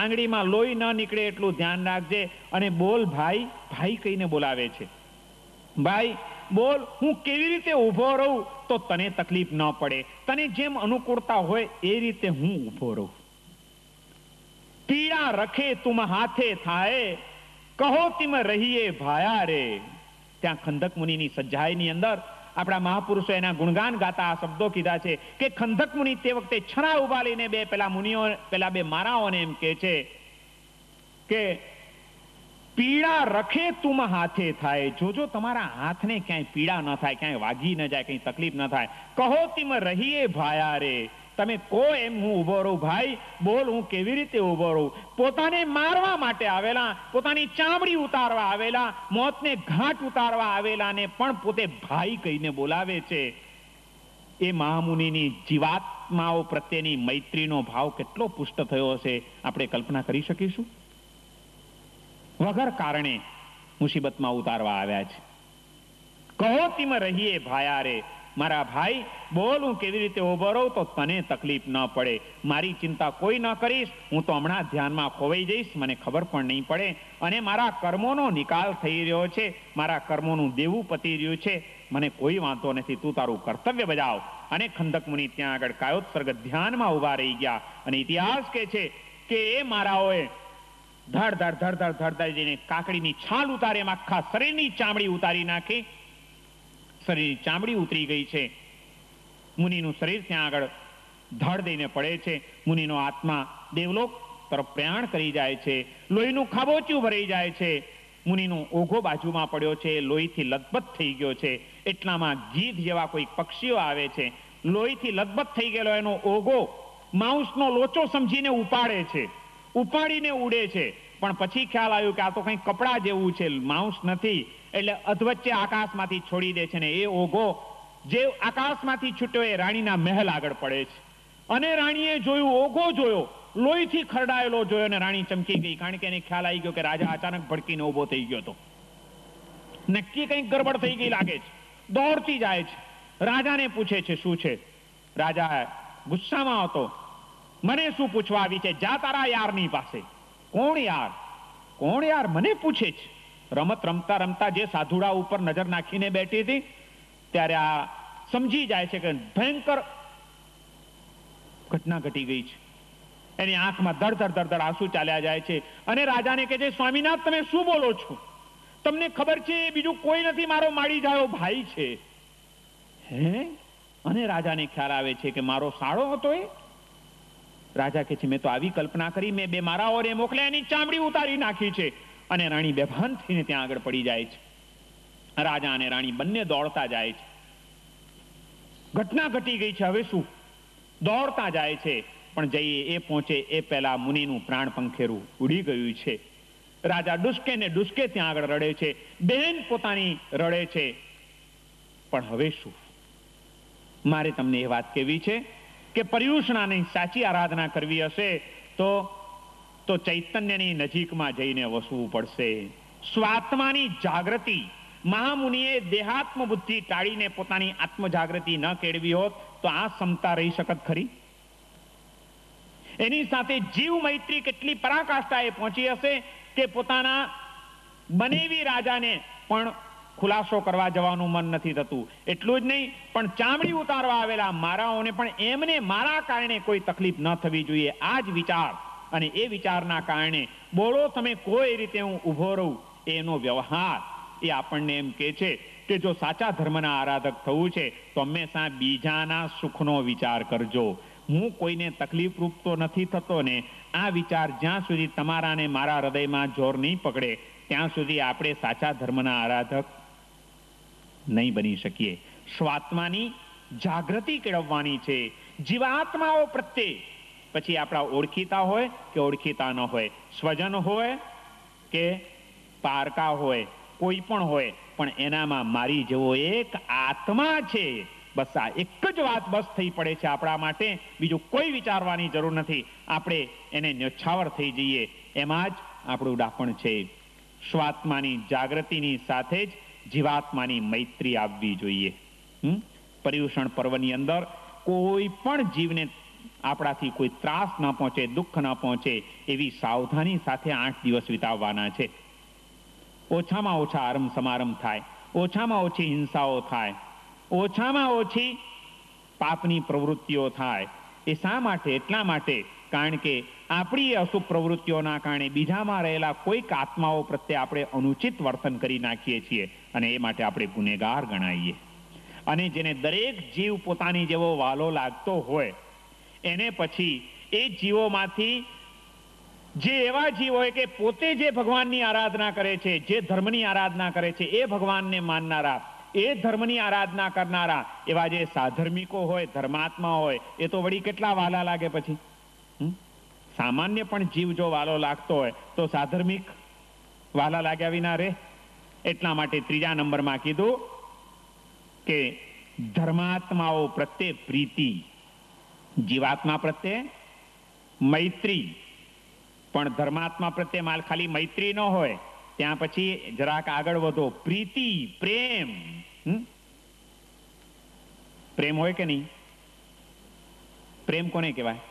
આંગળીમાં લોહી ન નીકળે એટલું ધ્યાન રાખજે અને બોલ ભાઈ ભાઈ કહીને બોલાવે છે ભાઈ બોલ હું કેવી રીતે ઊભો રહું તો તને તકલીફ ન પડે તને જેમ અનુકૂળતા હોય એ રીતે હું ઊભો રહું पीड़ा रखे तुम हाथे थाए કહો તિમ રહીએ ભાયા રે ત્યાં ખંધક મુનિની સજ્જાઈની અંદર આપણા મહાપુરુષો એના ગુણગાન ગાતા આ શબ્દો કીધા છે કે ખંધક મુનિ તે વખતે છરા ઉભા લઈને બે પેલા મુનિઓ પેલા બે મારાઓને એમ કે છે કે પીડા રખે તુમ હાથે થાય જોજો તમારા હાથને ક્યાંય પીડા ન થાય ક્યાંય વાગી ન જાય કઈ તકલીફ ન થાય કહો તિમ રહીએ ભાયા રે તમે કહો એમ હું ઊભો રહું ભાઈ બોલ હું કેવી રીતે ઊભો રહું પોતાને મારવા માટે આવેલા પોતાની ચામડી ઉતારવા આવેલા મોતને ઘાટ ઉતારવા આવેલાને પણ પોતે ભાઈ કહીને બોલાવે છે એ મહામુનિની જીવાત્માઓ પ્રત્યેની મૈત્રીનો ભાવ કેટલો પુષ્ટ થયો હશે આપણે કલ્પના કરી શકીશું વગર કારણે મુસીબતમાં ઉતારવા આવ્યા છે કહો તિમ રહીએ ભાયા રે મારા ભાઈ બોલ હું કેવી રીતે ઊભો રહું તો તને તકલીફ ન પડે મારી ચિંતા કોઈ ન કરીશ હું તો હમણાં ધ્યાનમાં ખોવાઈ જઈશ મને ખબર પણ નહીં પડે અને મારા કર્મોનો નિકાલ થઈ રહ્યો છે મારા કર્મોનું દેવું પતી રહ્યું છે મને કોઈ વાંધો નથી તું તારું કર્તવ્ય બજાવ અને ખંદક મુનિ ત્યાં આગળ કાયોત્સર્ગ ધ્યાનમાં ઊભા રહી ગયા અને ઇતિહાસ કહે છે કે એ મારાઓએ ધડ ધડ ધડ ધડ ધડ જઈને કાકડીની છાલ ઉતારી એમ આખા શરીરની ચામડી ઉતારી નાખી શરીરની ચામડી ઉતરી ગઈ છે મુનિનું શરીર ત્યાં આગળ ધડ દઈને પડે છે મુનિનો આત્મા દેવલોક તરફ પ્રયાણ કરી જાય છે લોહીનું ખાબોચ્યું ભરાઈ જાય છે મુનિનું ઓઘો બાજુમાં પડ્યો છે લોહીથી લથબથ થઈ ગયો છે એટલામાં ગીધ જેવા કોઈ પક્ષીઓ આવે છે લોહીથી લથબથ થઈ ગયેલો એનો ઓઘો માઉસનો લોચો સમજીને ઉપાડે છે ઉપાડીને ઉડે છે પણ પછી ખ્યાલ આવ્યું કે આ તો કંઈ કપડાં જેવું છે માઉસ નથી એટલે અધવચ્ચે આકાશમાંથી છોડી દે છે ને એ ઓઘો જે આકાશમાંથી છૂટ્યો એ રાણીના મહેલ આગળ પડે છે અને રાણીએ જોયું ઓઘો જોયો લોહીથી ખરડાયેલો જોયો અને રાણી ચમકી ગઈ કારણ કે એને ખ્યાલ આવી ગયો કે રાજા અચાનક ભડકીને ઊભો થઈ ગયો હતો નક્કી કંઈક ગરબડ થઈ ગઈ લાગે છે દોડતી જાય છે રાજાને પૂછે છે શું છે રાજા ગુસ્સામાં હતો મને શું પૂછવા આવી છે જા તારા યારની પાસે કોણ યાર કોણ યાર મને પૂછે છે રમત રમતા રમતા જે સાધુડા ઉપર નજર નાખીને બેઠી હતી ત્યારે આ સમજી જાય છે કે ભયંકર ઘટના ઘટી ગઈ છે એની આંખમાં ધડ ધડ ધડ ધડ આંસુ ચાલ્યા જાય છે અને રાજાને કહે છે સ્વામીનાથ તમે શું બોલો છો તમને ખબર છે બીજું કોઈ નથી મારો માડી જાયો ભાઈ છે હે અને રાજાને ખ્યાલ આવે છે કે મારો સાળો હતો એ રાજા કે છે મેં તો આવી કલ્પના કરી મેં બે મારા ઓરે મોકલ્યા એની ચામડી ઉતારી નાખી છે અને રાણી બેભાન થઈને ત્યાં આગળ પડી જાય છે રાજા અને રાણી બંને દોડતા જાય છે ઘટના ઘટી ગઈ છે હવે શું દોડતા જાય છે પણ જઈએ એ પહોંચે એ પહેલા મુનિનું પ્રાણ પંખેરું ઉડી ગયું છે રાજા ડુસકે ને ડુસકે ત્યાં આગળ રડે છે બેન પોતાની રડે છે પણ હવે શું મારે તમને એ વાત કેવી છે કે પર્યુષણાની સાચી આરાધના કરવી હશે તો તો ચૈતન્યની નજીકમાં જઈને વસવું પડશે સ્વાત્માની જાગૃતિ મહામુનિએ દેહાત્મ બુદ્ધિ ટાળીને પોતાની આત્મજાગૃતિ ન કેળવી હોત તો આ ક્ષમતા રહી શકત ખરી એની સાથે જીવ મૈત્રી કેટલી પરાકાષ્ઠાએ પહોંચી હશે કે પોતાના બનેવી રાજાને પણ ખુલાસો કરવા જવાનું મન નથી થતું એટલું જ નહીં પણ ચામડી ઉતારવા આવેલા મારાઓને પણ એમને મારા કારણે કોઈ તકલીફ ન થવી જોઈએ આ જ વિચાર અને એ વિચારના કારણે બોલો તમે કોઈ રીતે હું ઊભો રહું એનો વ્યવહાર એ આપણને એમ કે છે કે જો સાચા ધર્મના આરાધક થવું છે તો હંમેશા બીજાના સુખનો વિચાર કરજો હું કોઈને તકલીફ રૂપ તો નથી થતો ને આ વિચાર જ્યાં સુધી તમારાને મારા હૃદયમાં જોર નહીં પકડે ત્યાં સુધી આપણે સાચા ધર્મના આરાધક નહીં બની શકીએ સ્વાત્માની જાગૃતિ કેળવવાની છે જીવાત્માઓ પ્રત્યે પછી આપણા ઓળખીતા હોય કે ઓળખીતા ન હોય સ્વજન હોય કે પારકા હોય કોઈ પણ હોય પણ એનામાં મારી જેવો એક આત્મા છે બસ આ એક જ વાત બસ થઈ પડે છે આપણા માટે બીજું કોઈ વિચારવાની જરૂર નથી આપણે એને ન્યોછાવર થઈ જઈએ એમાં જ આપણું ડાપણ છે સ્વાત્માની જાગૃતિની સાથે જ જીવાત્માની મૈત્રી આવવી જોઈએ પર્યુષણ પર્વની અંદર કોઈ પણ જીવને આપણાથી કોઈ ત્રાસ ન પહોંચે દુઃખ ન પહોંચે એવી સાવધાની સાથે આઠ દિવસ વિતાવવાના છે ઓછામાં ઓછા આરંભ સમારંભ થાય ઓછામાં ઓછી હિંસાઓ થાય ઓછામાં ઓછી પાપની પ્રવૃત્તિઓ થાય એ શા માટે એટલા માટે કારણ કે આપણી અશુભ પ્રવૃત્તિઓના કારણે બીજામાં રહેલા કોઈક આત્માઓ પ્રત્યે આપણે અનુચિત વર્તન કરી નાખીએ છીએ અને એ માટે આપણે ગુનેગાર ગણાઈએ અને જેને દરેક જીવ પોતાની જેવો વાલો લાગતો હોય એને પછી એ જીવોમાંથી જે એવા જીવ હોય કે પોતે જે ભગવાનની આરાધના કરે છે જે ધર્મની આરાધના કરે છે એ ભગવાનને માનનારા એ ધર્મની આરાધના કરનારા એવા જે સાધર્મિકો હોય ધર્માત્મા હોય એ તો વળી કેટલા વાલા લાગે પછી સામાન્ય પણ જીવ જો વાલો લાગતો હોય તો સાધર્મિક વાલા લાગ્યા વિના રે એટલા માટે ત્રીજા નંબરમાં કીધું કે ધર્માત્માઓ પ્રત્યે પ્રીતિ જીવાત્મા પ્રત્યે મૈત્રી પણ ધર્માત્મા પ્રત્યે માલ ખાલી મૈત્રી નો હોય ત્યાં પછી જરાક આગળ વધો પ્રીતિ પ્રેમ પ્રેમ હોય કે નહીં પ્રેમ કોને કહેવાય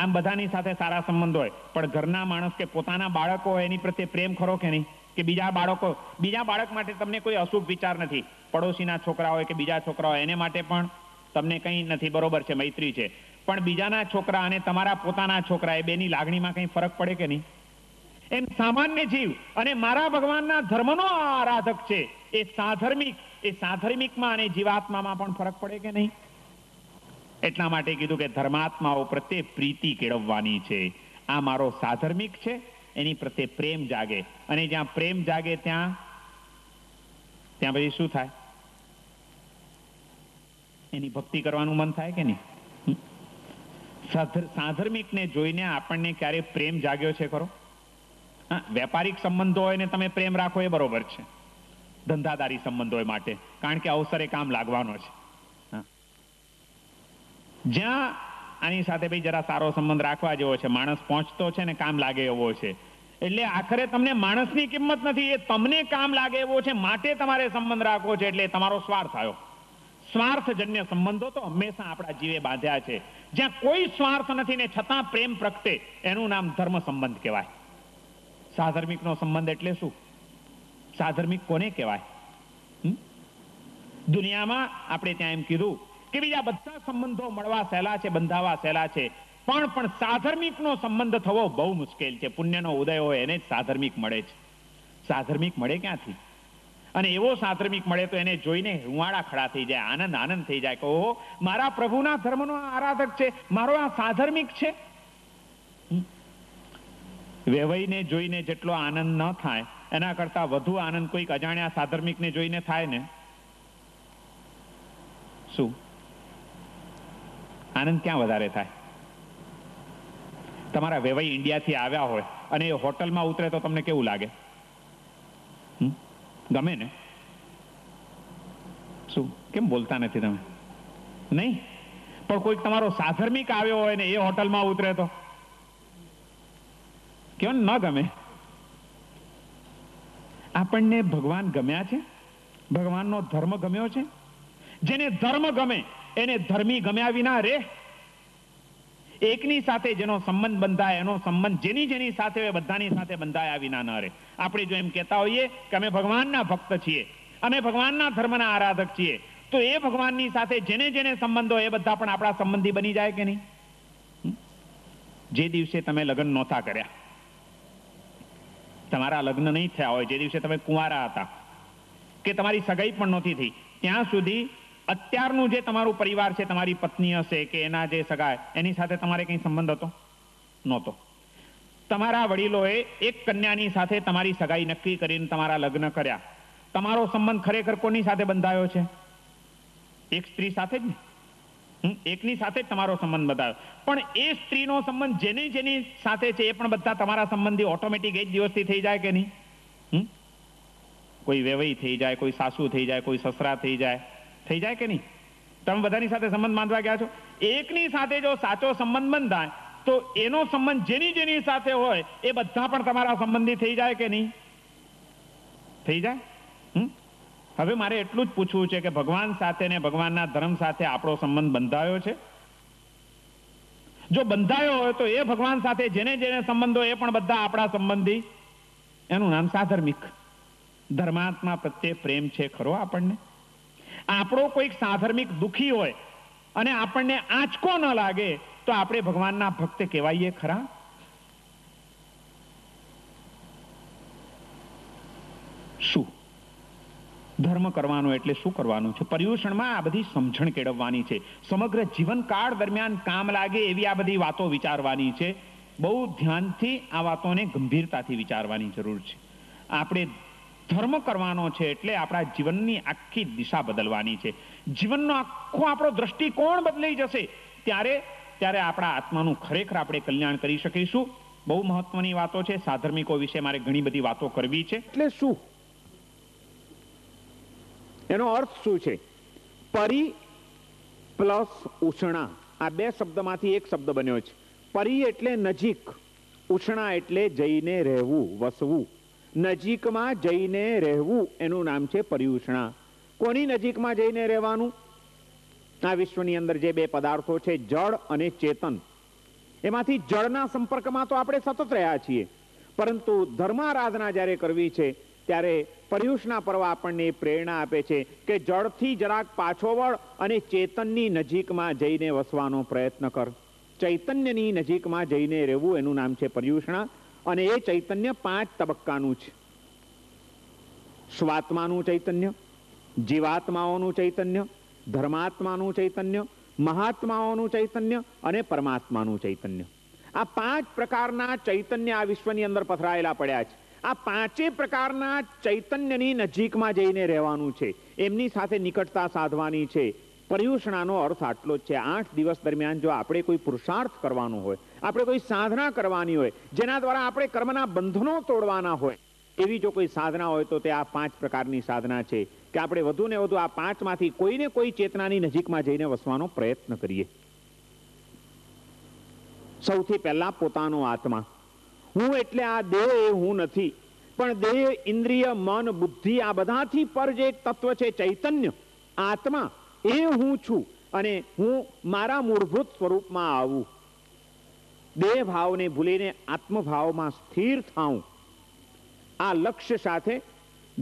આમ બધાની સાથે સારા સંબંધ હોય પણ ઘરના માણસ કે પોતાના બાળકો એની પ્રત્યે પ્રેમ ખરો કે નહીં કે બીજા બાળકો બીજા બાળક માટે તમને કોઈ અશુભ વિચાર નથી પડોશીના છોકરા હોય કે બીજા છોકરા હોય એને માટે પણ તમને કંઈ નથી બરોબર છે મૈત્રી છે પણ બીજાના છોકરા અને તમારા પોતાના છોકરા એ બેની લાગણીમાં કંઈ ફરક પડે કે નહીં એમ સામાન્ય જીવ અને મારા ભગવાનના ધર્મનો આરાધક છે એ સાધર્મિક એ સાધર્મિકમાં અને જીવાત્મામાં પણ ફરક પડે કે નહીં એટલા માટે કીધું કે ધર્માત્માઓ પ્રત્યે પ્રીતિ કેળવવાની છે આ મારો સાધર્મિક છે એની પ્રત્યે પ્રેમ જાગે અને જ્યાં પ્રેમ જાગે ત્યાં ત્યાં પછી શું થાય એની ભક્તિ કરવાનું મન થાય કે નહીં સાધર્મિકને જોઈને આપણને ક્યારે પ્રેમ જાગ્યો છે ખરો વેપારિક સંબંધો હોય ને તમે પ્રેમ રાખો એ બરોબર છે ધંધાદારી સંબંધો માટે કારણ કે અવસરે કામ લાગવાનો છે જ્યાં આની સાથે ભાઈ જરા સારો સંબંધ રાખવા જેવો છે માણસ પહોંચતો છે ને કામ લાગે એવો છે એટલે આખરે તમને માણસની કિંમત નથી એ તમને કામ લાગે એવો છે માટે તમારે સંબંધ રાખવો છે એટલે તમારો સ્વાર્થ આવ્યો સ્વાર્થજન્ય સંબંધો તો હંમેશા આપણા જીવે બાંધ્યા છે જ્યાં કોઈ સ્વાર્થ નથી ને છતાં પ્રેમ પ્રગટે એનું નામ ધર્મ સંબંધ કહેવાય સાધર્મિકનો સંબંધ એટલે શું સાધર્મિક કોને કહેવાય દુનિયામાં આપણે ત્યાં એમ કીધું કે બીજા બધા સંબંધો મળવા સહેલા છે બંધાવા સહેલા છે પણ પણ સાધર્મિકનો સંબંધ થવો બહુ મુશ્કેલ છે પુણ્યનો ઉદય હોય એને જ સાધર્મિક મળે છે સાધર્મિક મળે ક્યાંથી અને એવો સાધર્મિક મળે તો એને જોઈને રૂવાડા ખડા થઈ જાય આનંદ આનંદ થઈ જાય કે ઓહો મારા પ્રભુના ધર્મનો આરાધક છે મારો આ સાધર્મિક છે વેવાઈને જોઈને જેટલો આનંદ ન થાય એના કરતા વધુ આનંદ કોઈક અજાણ્યા સાધર્મિકને જોઈને થાય ને શું આનંદ ક્યાં વધારે થાય તમારા વેવાઈ ઇન્ડિયાથી આવ્યા હોય અને એ હોટલમાં ઉતરે તો તમને કેવું લાગે ગમે ને શું કેમ બોલતા નથી તમે નહીં પણ કોઈક તમારો સાધર્મિક આવ્યો હોય ને એ હોટલમાં ઉતરે તો કેમ ન ગમે આપણને ભગવાન ગમ્યા છે ભગવાનનો ધર્મ ગમ્યો છે જેને ધર્મ ગમે એને ધર્મી ગમ્યા વિના રે એકની સાથે જેનો સંબંધ બંધાય એનો સંબંધ જેની જેની સાથે હોય બધાની સાથે બંધાયા વિના ન રહે આપણે જો એમ કહેતા હોઈએ કે અમે ભગવાનના ભક્ત છીએ અમે ભગવાનના ધર્મના આરાધક છીએ તો એ ભગવાનની સાથે જેને જેને સંબંધો એ બધા પણ આપણા સંબંધી બની જાય કે નહીં જે દિવસે તમે લગ્ન નહોતા કર્યા તમારા લગ્ન નહીં થયા હોય જે દિવસે તમે કુંવારા હતા કે તમારી સગાઈ પણ નહોતી થઈ ત્યાં સુધી અત્યારનું જે તમારું પરિવાર છે તમારી પત્ની હશે કે એના જે સગા એની સાથે તમારે કંઈ સંબંધ હતો નહોતો તમારા વડીલોએ એક કન્યાની સાથે તમારી સગાઈ નક્કી કરીને તમારા લગ્ન કર્યા તમારો સંબંધ ખરેખર કોની સાથે બંધાયો છે એક સ્ત્રી સાથે જ ને એકની સાથે જ તમારો સંબંધ બતાવ્યો પણ એ સ્ત્રીનો સંબંધ જેની જેની સાથે છે એ પણ બધા તમારા સંબંધી ઓટોમેટિક એક દિવસથી થઈ જાય કે નહીં કોઈ વેવાઈ થઈ જાય કોઈ સાસુ થઈ જાય કોઈ સસરા થઈ જાય થઈ જાય કે નહીં તમે બધાની સાથે સંબંધ બાંધવા ગયા છો એકની સાથે જો સાચો સંબંધ બંધાય તો એનો સંબંધ જેની જેની સાથે હોય એ બધા પણ તમારા સંબંધી થઈ જાય કે નહીં થઈ જાય હવે મારે એટલું જ પૂછવું છે કે ભગવાન સાથે ને ભગવાનના ધર્મ સાથે આપણો સંબંધ બંધાયો છે જો બંધાયો હોય તો એ ભગવાન સાથે જેને જેને સંબંધો એ પણ બધા આપણા સંબંધી એનું નામ સાધર્મિક ધર્માત્મા પ્રત્યે પ્રેમ છે ખરો આપણને આપણો કોઈક સાધર્મિક દુઃખી હોય અને આપણને આંચકો ન લાગે તો આપણે ભગવાનના ભક્ત કહેવાઈએ ખરા શું ધર્મ કરવાનો એટલે શું કરવાનું છે પર્યુષણમાં આ બધી સમજણ કેળવવાની છે સમગ્ર જીવનકાળ દરમિયાન કામ લાગે એવી આ બધી વાતો વિચારવાની છે બહુ ધ્યાનથી આ વાતોને ગંભીરતાથી વિચારવાની જરૂર છે આપણે ધર્મ કરવાનો છે એટલે આપણા જીવનની આખી દિશા બદલવાની છે જીવનનો આખો આપણો દ્રષ્ટિકોણ બદલાઈ જશે ત્યારે ત્યારે આપણા આત્માનું ખરેખર આપણે કલ્યાણ કરી શકીશું બહુ મહત્વની વાતો છે સાધર્મિકો વિશે મારે ઘણી બધી વાતો કરવી છે એટલે શું એનો અર્થ શું છે પરી પ્લસ ઉષ્ણા આ બે શબ્દમાંથી એક શબ્દ બન્યો છે પરી એટલે નજીક ઉષ્ણા એટલે જઈને રહેવું વસવું નજીકમાં જઈને રહેવું એનું નામ છે પર્યુષણા કોની નજીકમાં જઈને રહેવાનું આ વિશ્વની અંદર જે બે પદાર્થો છે જળ અને ચેતન એમાંથી જળના સંપર્કમાં તો આપણે સતત રહ્યા છીએ પરંતુ ધર્મારાધના જ્યારે કરવી છે ત્યારે પર્યુષના પર્વ આપણને પ્રેરણા આપે છે કે જળથી જરાક પાછો વળ અને ચેતનની નજીકમાં જઈને વસવાનો પ્રયત્ન કર ચૈતન્યની નજીકમાં જઈને રહેવું એનું નામ છે પર્યુષણા અને એ ચૈતન્ય પાંચ તબક્કાનું છે સ્વાત્માનું ચૈતન્ય જીવાત્માઓનું ચૈતન્ય ધર્માત્માનું ચૈતન્ય મહાત્માઓનું ચૈતન્ય અને પરમાત્માનું ચૈતન્ય આ પાંચ પ્રકારના ચૈતન્ય આ વિશ્વની અંદર પથરાયેલા પડ્યા છે આ પાંચે પ્રકારના ચૈતન્યની નજીકમાં જઈને રહેવાનું છે એમની સાથે નિકટતા સાધવાની છે પર્યુષણાનો અર્થ આટલો જ છે આઠ દિવસ દરમિયાન જો આપણે કોઈ પુરુષાર્થ કરવાનો હોય આપણે કોઈ સાધના કરવાની હોય જેના દ્વારા આપણે કર્મના બંધનો તોડવાના હોય એવી જો કોઈ સાધના હોય તો તે આ પાંચ પ્રકારની સાધના છે કે આપણે વધુ ને વધુ આ પાંચમાંથી કોઈને કોઈ ચેતનાની નજીકમાં જઈને વસવાનો પ્રયત્ન કરીએ સૌથી પહેલા પોતાનો આત્મા હું એટલે આ દેહ એ હું નથી પણ દેહ ઇન્દ્રિય મન બુદ્ધિ આ બધાથી પર જે તત્વ છે ચૈતન્ય આત્મા એ હું છું અને હું મારા મૂળભૂત સ્વરૂપમાં આવું દેહ ભાવને ભૂલીને આત્મભાવમાં સ્થિર થાઉં આ લક્ષ્ય સાથે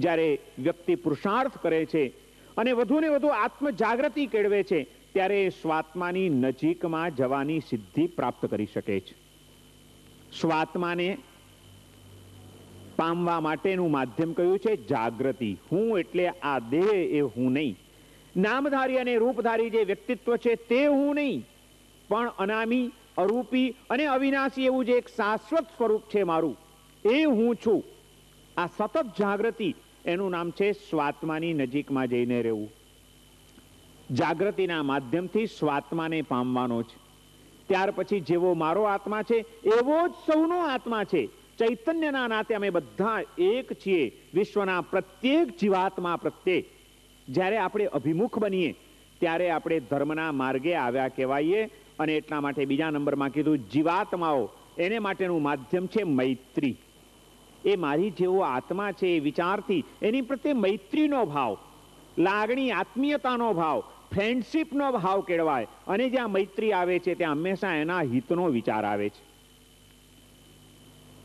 જ્યારે વ્યક્તિ પુરુષાર્થ કરે છે અને વધુને વધુ આત્મ જાગૃતિ કેળવે છે ત્યારે એ સ્વાત્માની નજીકમાં જવાની સિદ્ધિ પ્રાપ્ત કરી શકે છે સ્વાત્માને પામવા માટેનું માધ્યમ કયું છે જાગૃતિ હું એટલે આ દેહ એ હું નહીં નામધારી અને રૂપધારી જે વ્યક્તિત્વ છે તે હું નહીં પણ અનામી અરૂપી અને અવિનાશી એવું જે એક શાશ્વત સ્વરૂપ છે મારું એ હું છું આ સતત જાગૃતિ એનું નામ છે સ્વાત્માની નજીકમાં જઈને રહેવું જાગૃતિના માધ્યમથી સ્વાત્માને પામવાનો છે ત્યાર પછી જેવો મારો આત્મા છે એવો જ સૌનો આત્મા છે ચૈતન્યના નાતે અમે બધા એક છીએ વિશ્વના પ્રત્યેક જીવાત્મા પ્રત્યે જ્યારે આપણે અભિમુખ બનીએ ત્યારે આપણે ધર્મના માર્ગે આવ્યા કહેવાઈએ અને એટલા માટે બીજા નંબરમાં કીધું જીવાત્માઓ એને માટેનું માધ્યમ છે મૈત્રી એ મારી જેવો આત્મા છે એ વિચારથી એની પ્રત્યે મૈત્રીનો ભાવ લાગણી આત્મીયતાનો ભાવ ફ્રેન્ડશીપનો ભાવ કેળવાય અને જ્યાં મૈત્રી આવે છે ત્યાં હંમેશા એના હિતનો વિચાર આવે છે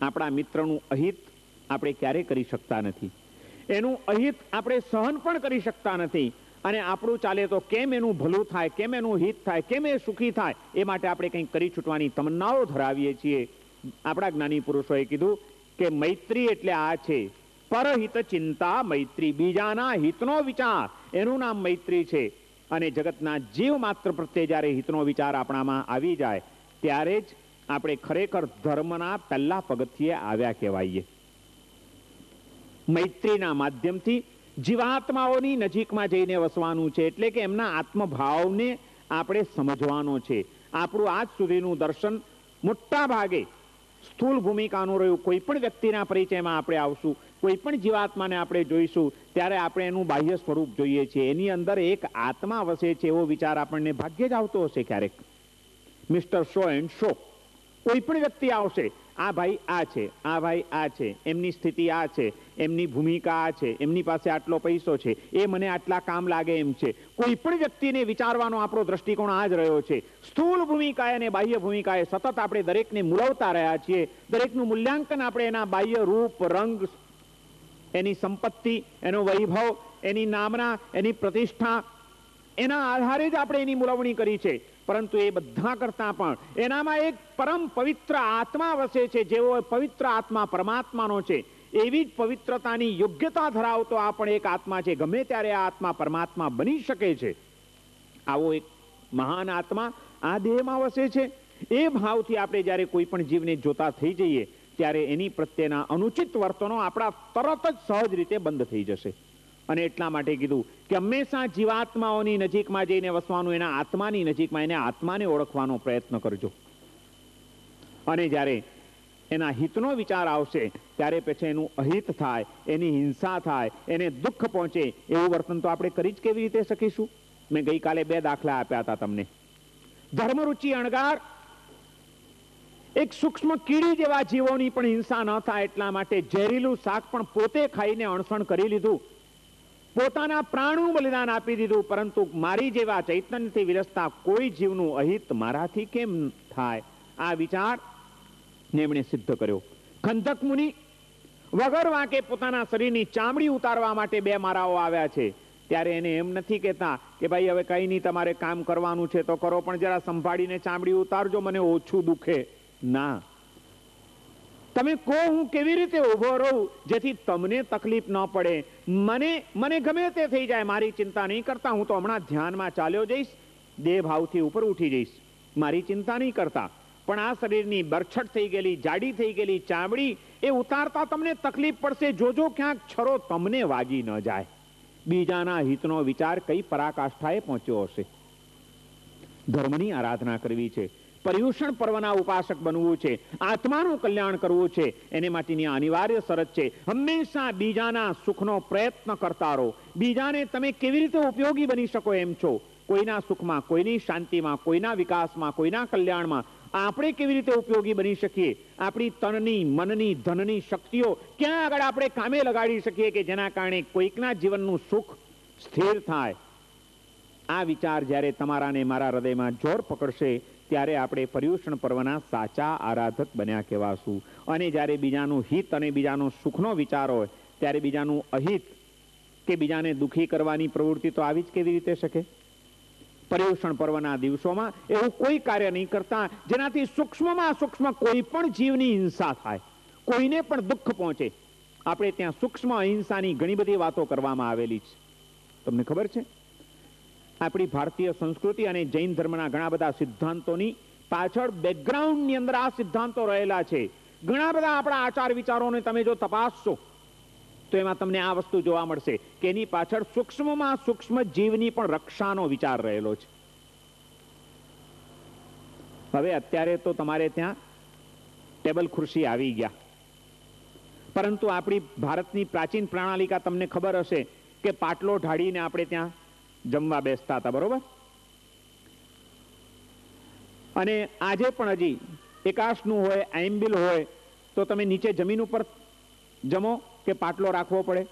આપણા મિત્રનું અહિત આપણે ક્યારેય કરી શકતા નથી એનું અહિત આપણે સહન પણ કરી શકતા નથી અને આપણું ચાલે તો કેમ એનું ભલું થાય કેમ એનું હિત થાય કેમ એ સુખી થાય એ માટે આપણે કંઈક કરી છૂટવાની તમન્નાઓ ધરાવીએ છીએ આપણા જ્ઞાની પુરુષોએ કીધું કે મૈત્રી એટલે આ છે પરહિત ચિંતા મૈત્રી બીજાના હિતનો વિચાર એનું નામ મૈત્રી છે અને જગતના જીવ માત્ર પ્રત્યે જ્યારે હિતનો વિચાર આપણામાં આવી જાય ત્યારે જ આપણે ખરેખર ધર્મના પહેલા પગથિયે આવ્યા કહેવાઈએ મૈત્રીના માધ્યમથી જીવાત્માઓની નજીકમાં જઈને વસવાનું છે એટલે કે એમના આત્મભાવને આપણે સમજવાનો છે આપણું આજ સુધીનું દર્શન મોટા ભાગે સ્થૂળ ભૂમિકાનું રહ્યું કોઈ પણ વ્યક્તિના પરિચયમાં આપણે આવશું કોઈ પણ જીવાત્માને આપણે જોઈશું ત્યારે આપણે એનું બાહ્ય સ્વરૂપ જોઈએ છીએ એની અંદર એક આત્મા વસે છે એવો વિચાર આપણને ભાગ્યે જ આવતો હશે ક્યારેક મિસ્ટર શો એન્ડ શો કોઈ પણ વ્યક્તિ આવશે આ ભાઈ આ છે આ ભાઈ આ છે એમની સ્થિતિ આ છે એમની ભૂમિકા આ છે એમની પાસે આટલો પૈસો છે એ મને આટલા કામ લાગે એમ છે કોઈ પણ વ્યક્તિને વિચારવાનો આપણો દ્રષ્ટિકોણ આ જ રહ્યો છે સ્થૂળ ભૂમિકાએ અને બાહ્ય ભૂમિકાએ સતત આપણે દરેકને મૂળવતા રહ્યા છીએ દરેકનું મૂલ્યાંકન આપણે એના બાહ્ય રૂપ રંગ એની સંપત્તિ એનો વૈભવ એની નામના એની પ્રતિષ્ઠા એના આધારે જ આપણે એની મૂલવણી કરી છે પરંતુ એ બધા કરતા પણ એનામાં એક પરમ પવિત્ર આત્મા વસે છે જેવો પવિત્ર આત્મા પરમાત્માનો છે એવી જ પવિત્રતાની યોગ્યતા ધરાવતો આ પણ એક આત્મા છે ગમે ત્યારે આ આત્મા પરમાત્મા બની શકે છે આવો એક મહાન આત્મા આ દેહમાં વસે છે એ ભાવથી આપણે જ્યારે કોઈ પણ જીવને જોતા થઈ જઈએ ત્યારે એની પ્રત્યેના અનુચિત વર્તનો આપણા તરત જ સહજ રીતે બંધ થઈ જશે અને એટલા માટે કીધું કે હંમેશા જીવાત્માઓની નજીકમાં જઈને વસવાનું એના આત્માની નજીકમાં એને આત્માને ઓળખવાનો પ્રયત્ન કરજો અને જ્યારે એના હિતનો વિચાર આવશે ત્યારે પછી એનું અહિત થાય એની હિંસા થાય એને દુઃખ પહોંચે એવું વર્તન તો આપણે કરી જ કેવી રીતે શકીશું મેં ગઈકાલે બે દાખલા આપ્યા હતા તમને ધર્મરુચિ અણગાર એક સૂક્ષ્મ કીડી જેવા જીવોની પણ હિંસા ન થાય એટલા માટે ઝેરીલું શાક પણ પોતે ખાઈને અણસણ કરી લીધું પોતાના પ્રાણનું બલિદાન આપી દીધું પરંતુ મારી જેવા ચૈતન્યથી વિરસતા કોઈ જીવનું અહિત મારાથી કેમ થાય આ વિચાર એમણે સિદ્ધ કર્યો ખંધક મુનિ વગર વાંકે પોતાના શરીરની ચામડી ઉતારવા માટે બે મારાઓ આવ્યા છે ત્યારે એને એમ નથી કહેતા કે ભાઈ હવે કંઈ નહીં તમારે કામ કરવાનું છે તો કરો પણ જરા સંભાળીને ચામડી ઉતારજો મને ઓછું દુખે ના તમે કહો હું કેવી રીતે ઊભો રહું જેથી તમને તકલીફ ન પડે મને મને ગમે તે થઈ જાય મારી ચિંતા નહીં કરતા હું તો હમણાં ધ્યાનમાં ચાલ્યો જઈશ દેહ ઉપર ઉઠી જઈશ મારી ચિંતા નહીં કરતા પણ આ શરીરની બરછટ થઈ ગયેલી જાડી થઈ ગયેલી ચામડી એ ઉતારતા તમને તકલીફ પડશે જોજો ક્યાંક છરો તમને વાગી ન જાય બીજાના હિતનો વિચાર કઈ પરાકાષ્ઠાએ પહોંચ્યો હશે ધર્મની આરાધના કરવી છે પર્યુષણ પર્વના ઉપાસક બનવું છે આત્માનું કલ્યાણ કરવું છે એને માટેની અનિવાર્ય શરત છે હંમેશા બીજાના સુખનો પ્રયત્ન કરતા રહો બીજાને તમે કેવી રીતે ઉપયોગી બની શકો એમ છો કોઈના સુખમાં કોઈની શાંતિમાં કોઈના વિકાસમાં કોઈના કલ્યાણમાં આપણે કેવી રીતે ઉપયોગી બની શકીએ આપણી તનની મનની ધનની શક્તિઓ ક્યાં આગળ આપણે કામે લગાડી શકીએ કે જેના કારણે કોઈકના જીવનનું સુખ સ્થિર થાય આ વિચાર જ્યારે તમારાને મારા હૃદયમાં જોર પકડશે ત્યારે આપણે પર્યુષણ પર્વના સાચા આરાધક બન્યા કહેવાશું અને જ્યારે બીજાનું હિત અને બીજાનું સુખનો વિચાર હોય ત્યારે બીજાનું અહિત કે બીજાને દુઃખી કરવાની પ્રવૃત્તિ તો આવી જ કેવી રીતે શકે પર્યુષણ પર્વના દિવસોમાં એવું કોઈ કાર્ય નહીં કરતા જેનાથી સૂક્ષ્મમાં સૂક્ષ્મ કોઈ પણ જીવની હિંસા થાય કોઈને પણ દુઃખ પહોંચે આપણે ત્યાં સૂક્ષ્મ અહિંસાની ઘણી બધી વાતો કરવામાં આવેલી છે તમને ખબર છે આપણી ભારતીય સંસ્કૃતિ અને જૈન ધર્મના ઘણા બધા સિદ્ધાંતોની પાછળ બેકગ્રાઉન્ડની અંદર આ સિદ્ધાંતો રહેલા છે ઘણા બધા આપણા આચાર વિચારોને તમે જો તપાસશો તો એમાં તમને આ વસ્તુ જોવા મળશે કે એની પાછળ સૂક્ષ્મમાં સૂક્ષ્મ જીવની પણ રક્ષાનો વિચાર રહેલો છે હવે અત્યારે તો તમારે ત્યાં ટેબલ ખુરશી આવી ગયા પરંતુ આપણી ભારતની પ્રાચીન પ્રણાલિકા તમને ખબર હશે કે પાટલો ઢાળીને આપણે ત્યાં જમવા બેસતા હતા બરોબર અને આજે પણ હજી એકાશનું હોય આઈમ્બિલ હોય તો તમે નીચે જમીન ઉપર જમો કે પાટલો રાખવો પડે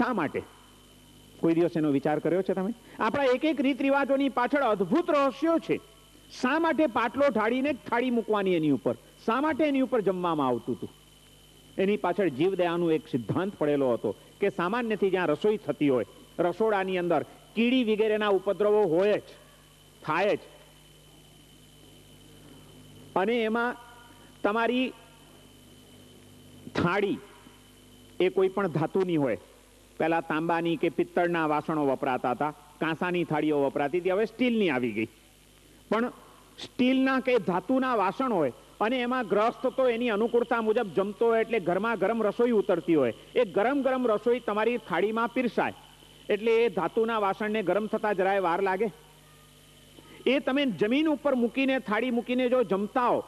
શા માટે કોઈ દિવસ એનો વિચાર કર્યો છે તમે આપણા એક એક રીત રિવાજોની પાછળ અદ્ભુત રહસ્યો છે શા માટે પાટલો ઢાળીને થાળી મૂકવાની એની ઉપર શા માટે એની ઉપર જમવામાં આવતું હતું એની પાછળ જીવદયાનું એક સિદ્ધાંત પડેલો હતો કે સામાન્યથી જ્યાં રસોઈ થતી હોય રસોડાની અંદર કીડી વગેરેના ઉપદ્રવો હોય જ થાય જ અને એમાં તમારી થાળી એ કોઈ પણ ધાતુની હોય પહેલાં તાંબાની કે પિત્તળના વાસણો વપરાતા હતા કાંસાની થાળીઓ વપરાતી હતી હવે સ્ટીલની આવી ગઈ પણ સ્ટીલના કે ધાતુના વાસણ હોય અને એમાં ગ્રસ્ત તો એની અનુકૂળતા મુજબ જમતો હોય એટલે ઘરમાં ગરમ રસોઈ ઉતરતી હોય એ ગરમ ગરમ રસોઈ તમારી થાળીમાં પીરસાય એટલે એ ધાતુના વાસણને ગરમ થતા જરાય વાર લાગે એ તમે જમીન ઉપર મૂકીને થાળી મૂકીને જો જમતા હો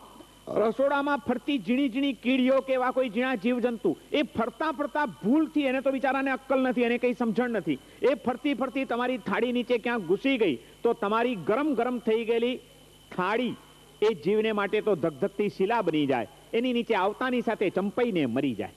રસોડામાં ફરતી ઝીણી ઝીણી કીડીઓ કે એવા કોઈ ઝીણા જીવજંતુ એ ફરતા ફરતા ભૂલથી એને તો બિચારાને અક્કલ નથી એને કંઈ સમજણ નથી એ ફરતી ફરતી તમારી થાળી નીચે ક્યાં ઘૂસી ગઈ તો તમારી ગરમ ગરમ થઈ ગયેલી થાળી એ જીવને માટે તો ધગધગતી શિલા બની જાય એની નીચે આવતાની સાથે ચંપાઈને મરી જાય